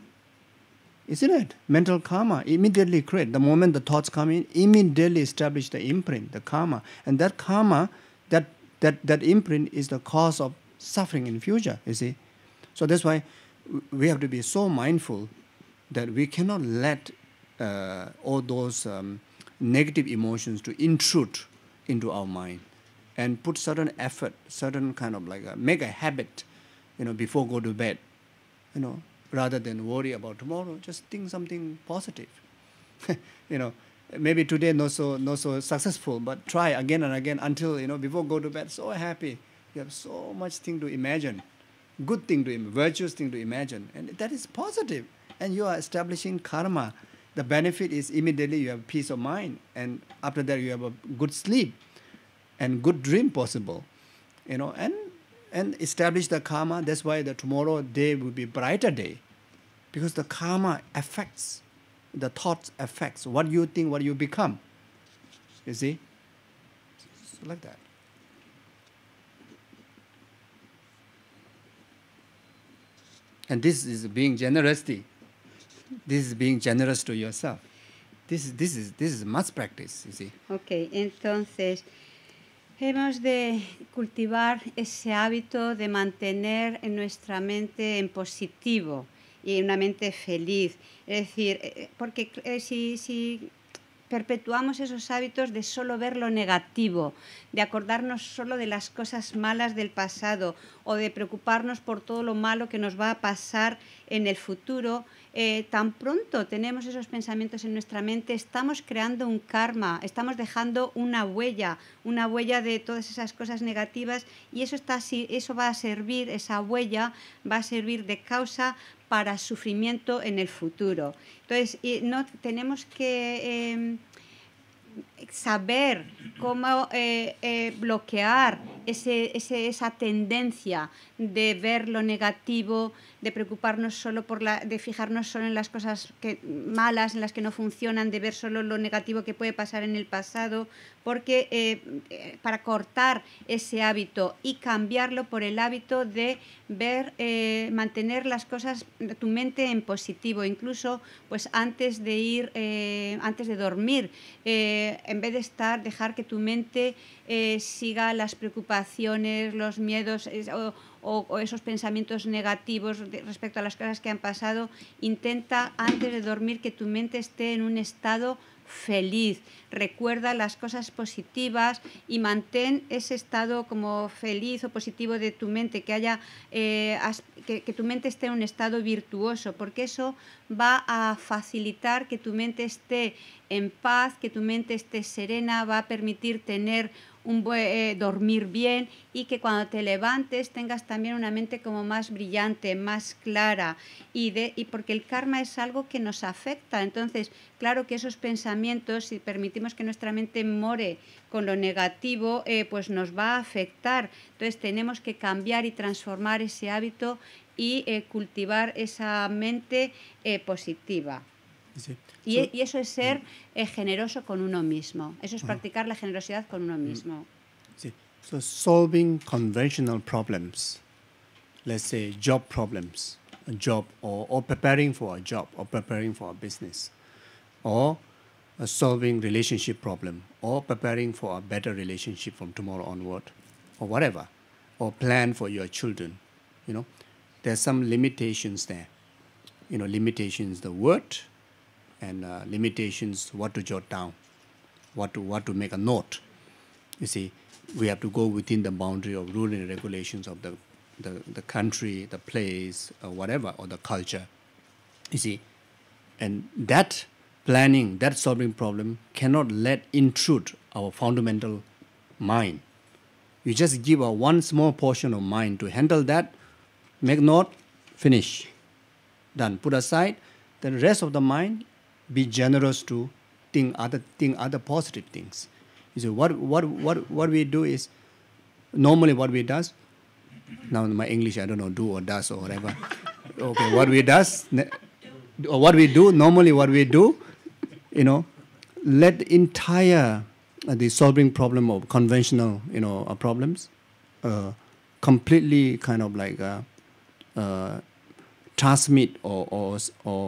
[SPEAKER 2] Isn't it? Mental karma immediately create. The moment the thoughts come in, immediately establish the imprint, the karma, and that karma, that that that imprint is the cause of suffering in future, you see. So that's why we have to be so mindful that we cannot let uh, all those um, negative emotions to intrude into our mind and put certain effort, certain kind of like a, make a habit, you know, before go to bed, you know, rather than worry about tomorrow, just think something positive. you know, maybe today not so not so successful, but try again and again until you know before go to bed so happy. You have so much thing to imagine, good thing to imagine, virtuous thing to imagine, and that is positive. And you are establishing karma. The benefit is immediately you have peace of mind, and after that you have a good sleep, and good dream possible, you know, and and establish the karma. That's why the tomorrow day will be brighter day, because the karma affects, the thoughts affects what you think, what you become. You see, so like that. And this is being generosity. This is being generous to yourself. This, this, is, this is much practice, you see.
[SPEAKER 1] Ok, entonces hemos de cultivar ese hábito de mantener nuestra mente en positivo y una mente feliz. Es decir, eh, eh, porque eh, si, si perpetuamos esos hábitos de solo ver lo negativo, de acordarnos solo de las cosas malas del pasado o de preocuparnos por todo lo malo que nos va a pasar en el futuro, eh, tan pronto tenemos esos pensamientos en nuestra mente, estamos creando un karma, estamos dejando una huella, una huella de todas esas cosas negativas y eso, está, eso va a servir, esa huella va a servir de causa para sufrimiento en el futuro. Entonces, y no, tenemos que eh, saber cómo eh, eh, bloquear esa tendencia de ver lo negativo, de preocuparnos solo por la, de fijarnos solo en las cosas malas, en las que no funcionan, de ver solo lo negativo que puede pasar en el pasado, porque eh, eh, para cortar ese hábito y cambiarlo por el hábito de ver, eh, mantener las cosas, tu mente en positivo, incluso pues antes de ir, antes de dormir, en vez de estar, dejar que tu mente eh, siga las preocupaciones, los miedos o, esos pensamientos negativos respecto a las cosas que han pasado. Intenta antes de dormir que tu mente esté en un estado feliz. Recuerda las cosas positivas y mantén ese estado como feliz o positivo de tu mente, que haya eh, que, tu mente esté en un estado virtuoso, porque eso va a facilitar que tu mente esté en paz, que tu mente esté serena, va a permitir tener un buen, eh, dormir bien y que cuando te levantes tengas también una mente como más brillante, más clara y, y porque el karma es algo que nos afecta. Entonces, claro que esos pensamientos, si permitimos que nuestra mente more con lo negativo, eh, pues nos va a afectar. Entonces, tenemos que cambiar y transformar ese hábito y eh, cultivar esa mente positiva.
[SPEAKER 2] Sí.
[SPEAKER 3] Y,
[SPEAKER 1] y, eso es ser eh, generoso con uno mismo. Eso es practicar la generosidad con uno mm. mismo.
[SPEAKER 2] Sí. So solving conventional problems, let's say job problems, a job or, or preparing for a job or preparing for a business, or solving relationship problem or preparing for a better relationship from tomorrow onward or whatever, or plan for your children, you know, there's some limitations there. You know, limitations the word, and uh, limitations, what to jot down, what to, what to make a note. You see, we have to go within the boundary of rules and regulations of the, the, the country, the place, or whatever, or the culture. You see, and that planning, that solving problem cannot let intrude our fundamental mind. You just give a one small portion of mind to handle that, make note, finish. Done. Put aside. the rest of the mind be generous to think other think other positive things. You see, what what what what we do is normally what we does. Now my English I don't know do or does or whatever. okay, what we does or what we do normally what we do, you know, let entire uh, the solving problem of conventional you know uh, problems, uh, completely kind of like uh, uh, transmit or or, or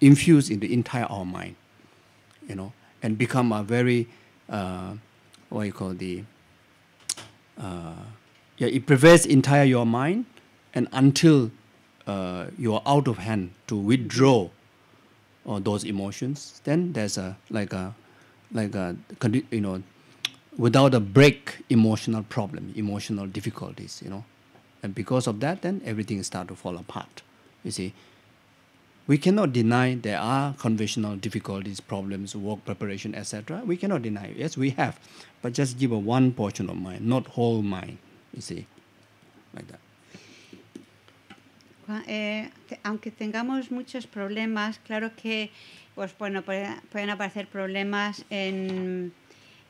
[SPEAKER 2] infuse in the entire our mind, you know, and become a very, uh, what you call the, uh, yeah, it pervades entire your mind, and until uh, you are out of hand to withdraw uh, those emotions, then there's a like a like a you know without a break emotional problem, emotional difficulties, you know, and because of that, then everything start to fall apart. You see. we cannot deny there are conventional difficulties, problems, work preparation, etc. We cannot deny. Yes, we have, but just give a one portion of mind, not whole mind. You see, like that.
[SPEAKER 1] Eh, aunque tengamos muchos problemas, claro que pues bueno, pueden aparecer problemas en,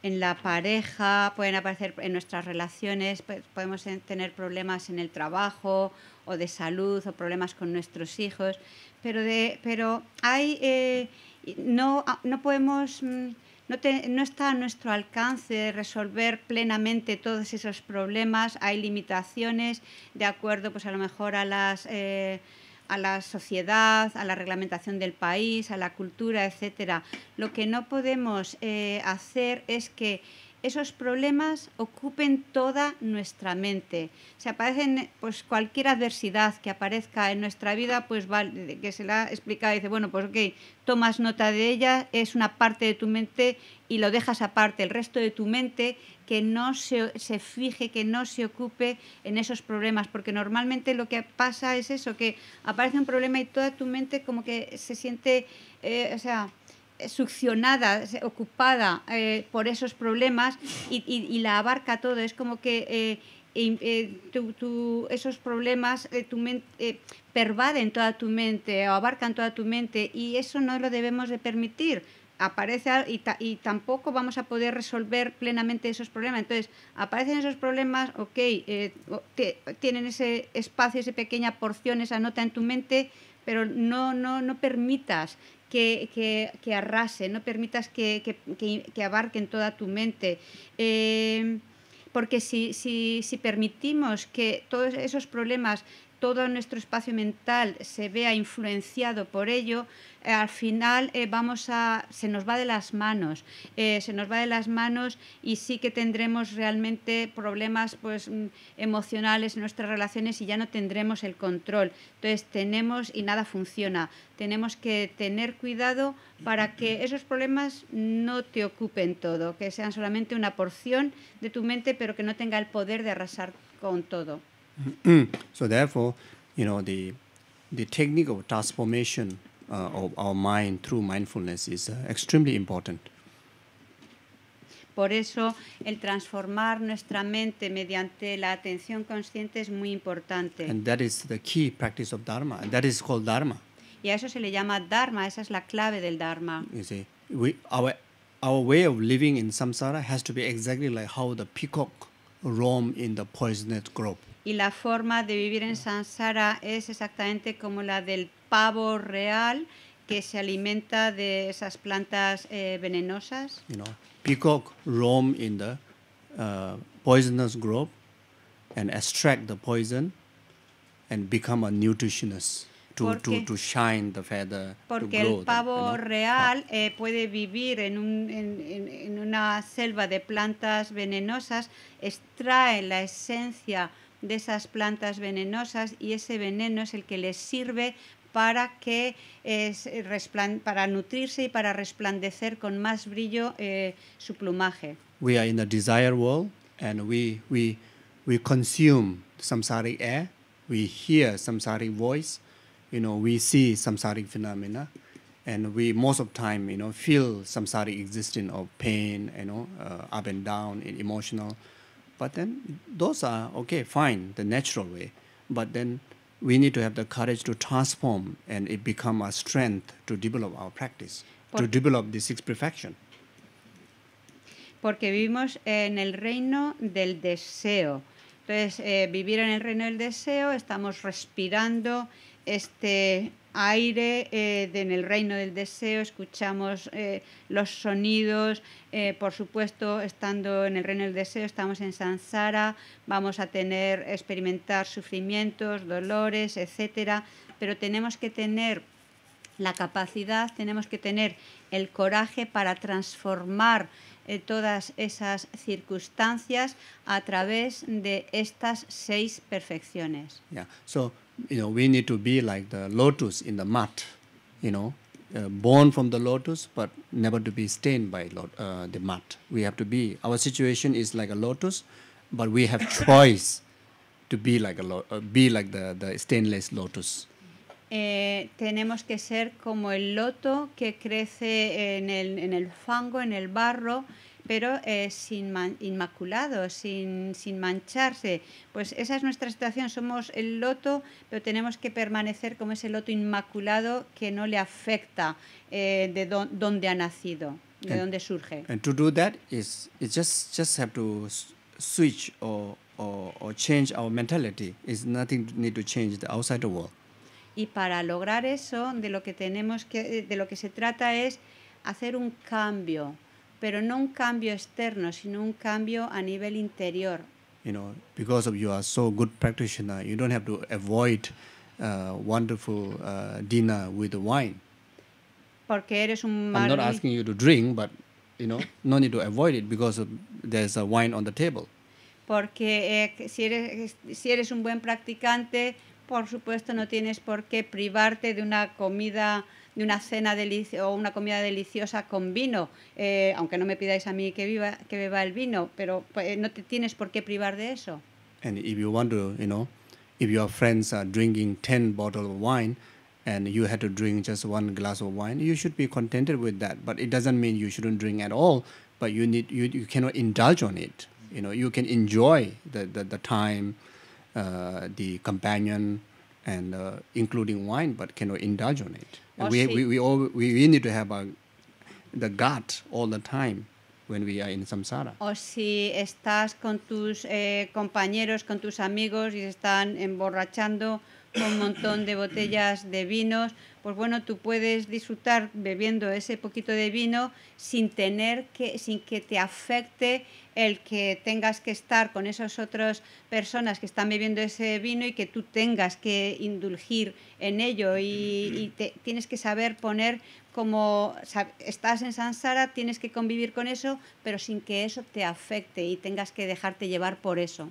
[SPEAKER 1] en la pareja, pueden aparecer en nuestras relaciones, pues, podemos tener problemas en el trabajo o de salud o problemas con nuestros hijos pero, pero hay, eh, no, ah, no podemos... Mm, no, no, está a nuestro alcance resolver plenamente todos esos problemas, hay limitaciones de acuerdo pues a lo mejor a las eh, a la sociedad, a la reglamentación del país, a la cultura, etcétera. Lo que no podemos eh, hacer es que esos problemas ocupen toda nuestra mente. Se aparecen, pues cualquier adversidad que aparezca en nuestra vida, pues vale, que se la ha explicado, dice, bueno, pues ok, tomas nota de ella, es una parte de tu mente y lo dejas aparte, el resto de tu mente que no se, se fije, que no se ocupe en esos problemas, porque normalmente lo que pasa es eso, que aparece un problema y toda tu mente como que se siente, eh, o sea, succionada, ocupada eh, por esos problemas y, la abarca todo. Es como que eh, eh, esos problemas tu mente, pervaden toda tu mente o abarcan toda tu mente y eso no lo debemos de permitir aparece y, tampoco vamos a poder resolver plenamente esos problemas. Entonces, aparecen esos problemas, ok, tienen ese espacio, esa pequeña porción, esa nota en tu mente, pero no, no, no permitas que, arrase, no permitas que, abarquen toda tu mente. Eh, porque si, si permitimos que todos esos problemas todo nuestro espacio mental se vea influenciado por ello, eh, al final eh, vamos a, se nos va de las manos, eh, se nos va de las manos y sí que tendremos realmente problemas pues, mm, emocionales en nuestras relaciones y ya no tendremos el control. Entonces tenemos y nada funciona. Tenemos que tener cuidado para que esos problemas no te ocupen todo, que sean solamente una porción de tu mente, pero que no tenga el poder de arrasar con todo.
[SPEAKER 2] Mm, mm. so therefore, you know, the, the transformation uh, of our mind through mindfulness is uh, extremely important.
[SPEAKER 1] Por eso el transformar nuestra mente mediante la atención consciente es muy importante. And
[SPEAKER 2] that is the key practice of dharma, that is called dharma.
[SPEAKER 1] Y a eso se le llama dharma, esa es la clave del dharma.
[SPEAKER 2] You see, we, our, our way of living in samsara has to be exactly like how the peacock roam in the poisonous grove.
[SPEAKER 1] Y la forma de vivir en samsara es exactamente como la del pavo real que se alimenta de esas plantas eh, venenosas.
[SPEAKER 2] You know, peacock roam in the uh, poisonous grove and extract the poison and become a nutritionist. To, to, to shine the feather, Porque el pavo
[SPEAKER 1] real eh, puede vivir en, un, en, en, una selva de plantas venenosas, extrae la esencia de esas plantas venenosas y ese veneno es el que le sirve para, que, eh, para nutrirse y para resplandecer con más brillo eh, su plumaje.
[SPEAKER 2] We are in the desire world and we, we, we consume samsaric air, we hear samsaric voice, you know, we see samsaric phenomena. And we most of time, you know, feel samsaric existence of pain, you know, uh, up and down, emotional. But then those are okay, fine, the natural way. But then we need to have the courage to transform and it become a strength to develop our practice, Por to develop the six perfection.
[SPEAKER 1] Porque vivimos en el reino del deseo. Entonces, eh, vivir en el reino del deseo, estamos respirando este aire, eh, en el reino del deseo escuchamos eh, los sonidos, eh, por supuesto, estando en el reino del deseo, estamos en Sansara, vamos a tener, experimentar sufrimientos, dolores, etcétera, pero tenemos que tener la capacidad, tenemos que tener el coraje para transformar todas esas circunstancias a través de estas seis perfecciones.
[SPEAKER 2] you know, we need to be like the lotus in the mud, you know, uh, born from the lotus, but never to be stained by uh, the mud. We have to be, our situation is like a lotus, but we have choice to be like, a uh, be like the, the stainless lotus.
[SPEAKER 1] Eh, tenemos que ser como el loto que crece en el, en el fango, en el barro, pero eh, sin inmaculado, sin, sin mancharse. Pues esa es nuestra situación, somos el loto, pero tenemos que permanecer como ese loto inmaculado que no le afecta eh, de dónde ha nacido, de dónde surge. Y para lograr eso, de lo que tenemos que, de lo que se trata es hacer un cambio pero no un cambio externo, sino un cambio a nivel interior.
[SPEAKER 2] You know, because of you are so good practitioner, you don't have to avoid uh, wonderful uh, dinner with wine.
[SPEAKER 1] Porque eres un I'm not asking
[SPEAKER 2] you to drink, but you know, no need to avoid it because of, there's a wine on the table.
[SPEAKER 1] Porque eh, si, eres, si eres un buen practicante, por supuesto no tienes por qué privarte de una comida de una cena o una comida deliciosa con vino, eh, aunque no me pidáis a mí que, viva, que beba el vino, pero pues, eh, no te tienes por qué privar de eso.
[SPEAKER 2] And if you want you know, if your friends are drinking 10 bottles of wine and you had to drink just one glass of wine, you should be contented with that. But it doesn't mean you shouldn't drink at all, but you, need, you, you cannot indulge on it. You know, you can enjoy the, the, the time, uh, the companion, and uh, including wine, but cannot indulge on it. We, we, we, all, we, we need to have a, the gut all the time when we are in samsara.
[SPEAKER 1] O si estás con tus eh, compañeros, con tus amigos y están emborrachando, un montón de botellas de vinos, pues bueno, tú puedes disfrutar bebiendo ese poquito de vino sin tener que, sin que te afecte el que tengas que estar con esas otras personas que están bebiendo ese vino y que tú tengas que indulgir en ello y, tienes que saber poner como estás en Sansara, tienes que convivir con eso, pero sin que eso te afecte y tengas que dejarte llevar por eso.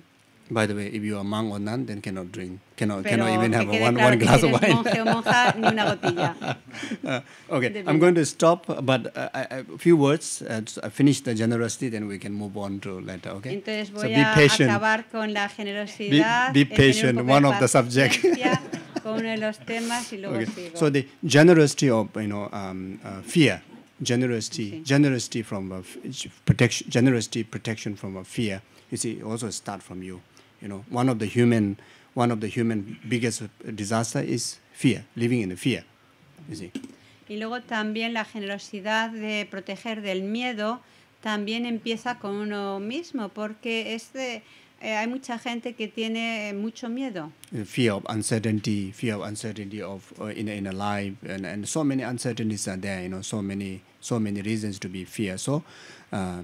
[SPEAKER 2] By the way, if you are monk or nun, then cannot drink, cannot, Pero cannot even have one, claro one glass of wine. Uh, okay, I'm going to stop, but uh, a few words. Uh, I uh, finish the generosity, then we can move on to later. Okay.
[SPEAKER 1] voy so be patient. con la Be, be patient. One of the subject. okay. So
[SPEAKER 2] the generosity of you know um, uh, fear. Generosity, okay. generosity from protection, generosity protection from a fear. You see, also start from you. You know, one of the human, one of the human biggest disaster is fear, living in fear. You see.
[SPEAKER 1] Y luego también la generosidad de proteger del miedo también empieza con uno mismo, porque este hay mucha gente que tiene mucho miedo.
[SPEAKER 2] Eh, fear of uncertainty, fear of uncertainty of uh, in in a life, and, and so many uncertainties are there. You know, so many so many reasons to be fear. So, uh,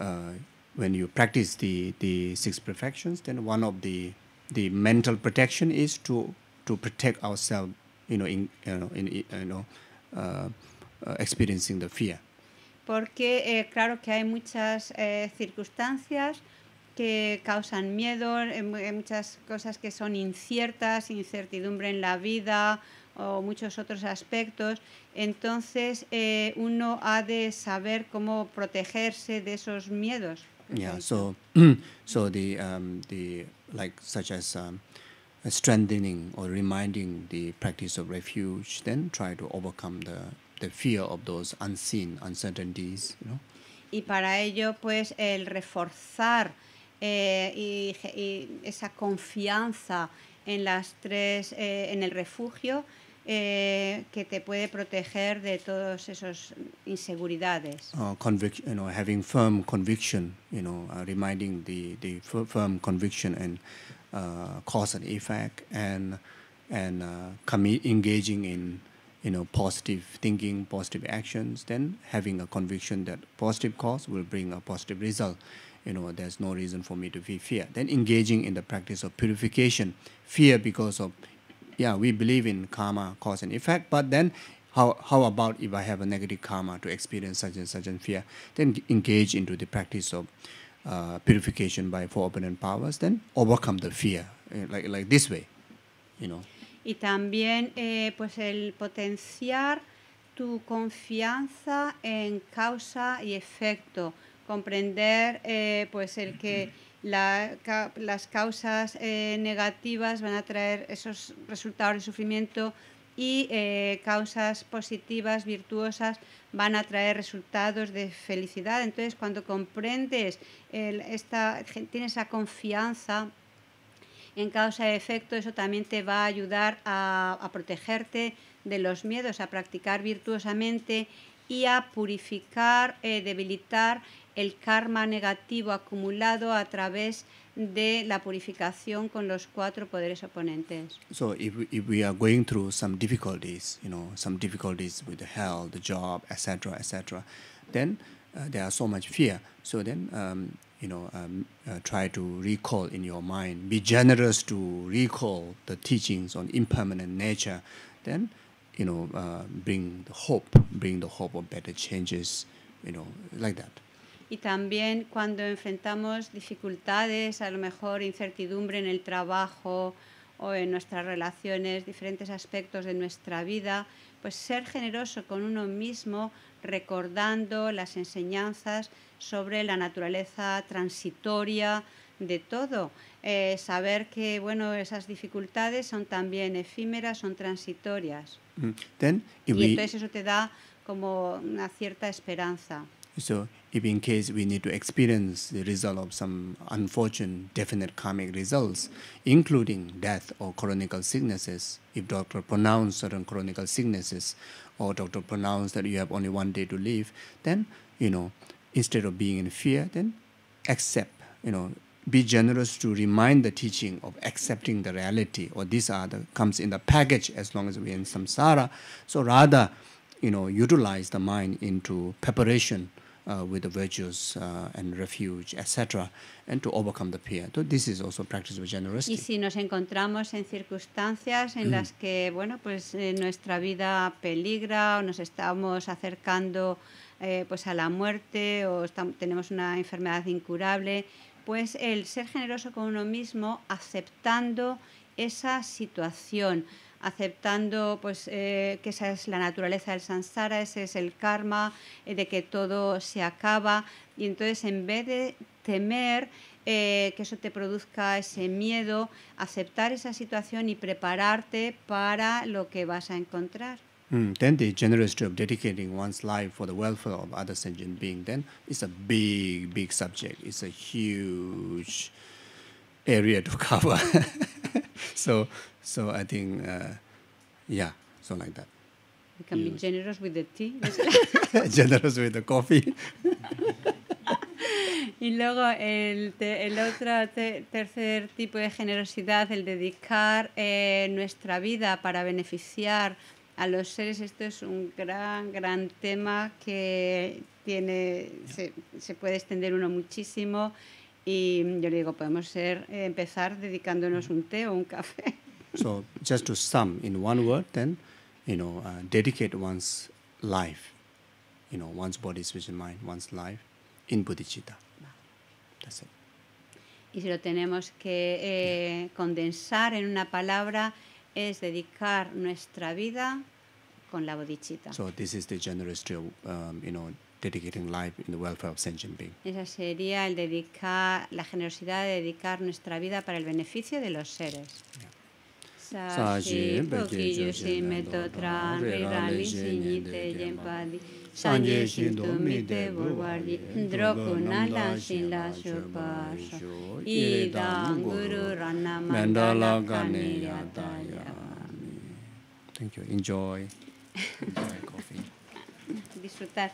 [SPEAKER 2] uh, when you practice the, the six perfections, then one of the the mental protection is to to protect ourselves, you know, in you know, uh, uh, experiencing the fear.
[SPEAKER 1] Porque eh, claro que hay muchas eh, circunstancias que causan miedo, hay eh, muchas cosas que son inciertas, incertidumbre en la vida o muchos otros aspectos. Entonces uno ha de saber cómo protegerse de esos miedos.
[SPEAKER 2] Yeah. So so the um, the like such as um, uh, strengthening or reminding the practice of refuge, then try to overcome the the fear of those unseen uncertainties. You know.
[SPEAKER 1] Y para ello, pues, el reforzar eh, y, y esa confianza en las tres, eh, en el refugio eh, que te puede proteger de todas esas inseguridades.
[SPEAKER 2] Uh, you know, having firm conviction, you know, uh, reminding the, the firm conviction and uh, cause and effect and, and uh, engaging in you know, positive thinking, positive actions, then having a conviction that positive cause will bring a positive result. You know, there's no reason for me to be fear. Then engaging in the practice of purification, fear because of yeah, we believe in karma, cause and effect, but then how, how about if I have a negative karma to experience such and such and fear? Then engage into the practice of uh, purification by four opponent powers, then overcome the fear, eh, like, like this way, you know.
[SPEAKER 1] Y también, eh, pues, el potenciar tu confianza en causa y efecto, comprender, eh, pues, el que... las causas eh, negativas van a traer esos resultados de sufrimiento y eh, causas positivas, virtuosas, van a traer resultados de felicidad. Entonces, cuando comprendes, esta, tienes esa confianza en causa y efecto, eso también te va a ayudar a, protegerte de los miedos, a practicar virtuosamente y a purificar, eh, debilitar el karma negativo acumulado a través de la purificación con los cuatro poderes oponentes.
[SPEAKER 2] So if we, if we are going through some difficulties, you know, some difficulties with the health, the job, etc., etc., then uh, there are so much fear. So then, um, you know, um, uh, try to recall in your mind. Be generous to recall the teachings on impermanent nature. Then, you know, uh, bring the hope, bring the hope of better changes. You know, like that.
[SPEAKER 1] y también cuando enfrentamos dificultades, a lo mejor incertidumbre en el trabajo o en nuestras relaciones, diferentes aspectos de nuestra vida, pues ser generoso con uno mismo, recordando las enseñanzas sobre la naturaleza transitoria de todo, eh, saber que bueno esas dificultades son también efímeras, son transitorias.
[SPEAKER 2] Mm, y entonces
[SPEAKER 1] eso te da como una cierta esperanza.
[SPEAKER 2] So if in case we need to experience the result of some unfortunate definite karmic results, including death or chronic sicknesses, if doctor pronounce certain chronic sicknesses or doctor pronounce that you have only one day to live, then, you know, instead of being in fear, then accept, you know, be generous to remind the teaching of accepting the reality or these are the comes in the package as long as we're in samsara. So rather, you know, utilize the mind into preparation Y
[SPEAKER 1] si nos encontramos en circunstancias en las mm. que, bueno, pues eh, nuestra vida peligra o nos estamos acercando eh, pues a la muerte o tenemos una enfermedad incurable, pues el ser generoso con uno mismo aceptando esa situación, aceptando pues, eh, que esa es la naturaleza del samsara, ese es el karma, eh, de que todo se acaba. Y entonces en vez de temer eh, que eso te produzca ese miedo, aceptar esa situación y prepararte para lo que vas a encontrar.
[SPEAKER 2] Mm, then the generosity of dedicating one's life for the welfare of other sentient being then is a big, big subject. It's a huge area to cover. so So I think, uh, yeah, so like that.
[SPEAKER 1] You can be generous with the tea.
[SPEAKER 2] generous with the coffee.
[SPEAKER 1] y luego el, el otro tercer tipo de generosidad, el dedicar eh, nuestra vida para beneficiar a los seres, esto es un gran, gran tema que tiene, se, se puede extender uno muchísimo. Y yo le digo, podemos ser, eh, empezar dedicándonos un té o un café.
[SPEAKER 2] so just to sum in one word, then you know, uh, dedicate one's life, you know, one's body, speech, and mind, one's life in bodhicitta. That's it.
[SPEAKER 1] Y si lo tenemos que eh, condensar en una palabra, es dedicar nuestra vida con la bodhicitta. So
[SPEAKER 2] this is the generous drill, um, you know, dedicating life in the welfare of sentient Jinping.
[SPEAKER 1] Esa sería el dedicar, la generosidad de dedicar nuestra vida para el beneficio de los seres. Yeah. 사시 백기 주심에 또 트란리 라리 신이 대전 바디 산제 신도 미대 불바리 드로고 나라 신라
[SPEAKER 4] 쇼바쇼 이당
[SPEAKER 3] 구루 라나 만달라 가네 야다야
[SPEAKER 2] Thank you. Enjoy. Enjoy coffee.
[SPEAKER 1] Disfrutar.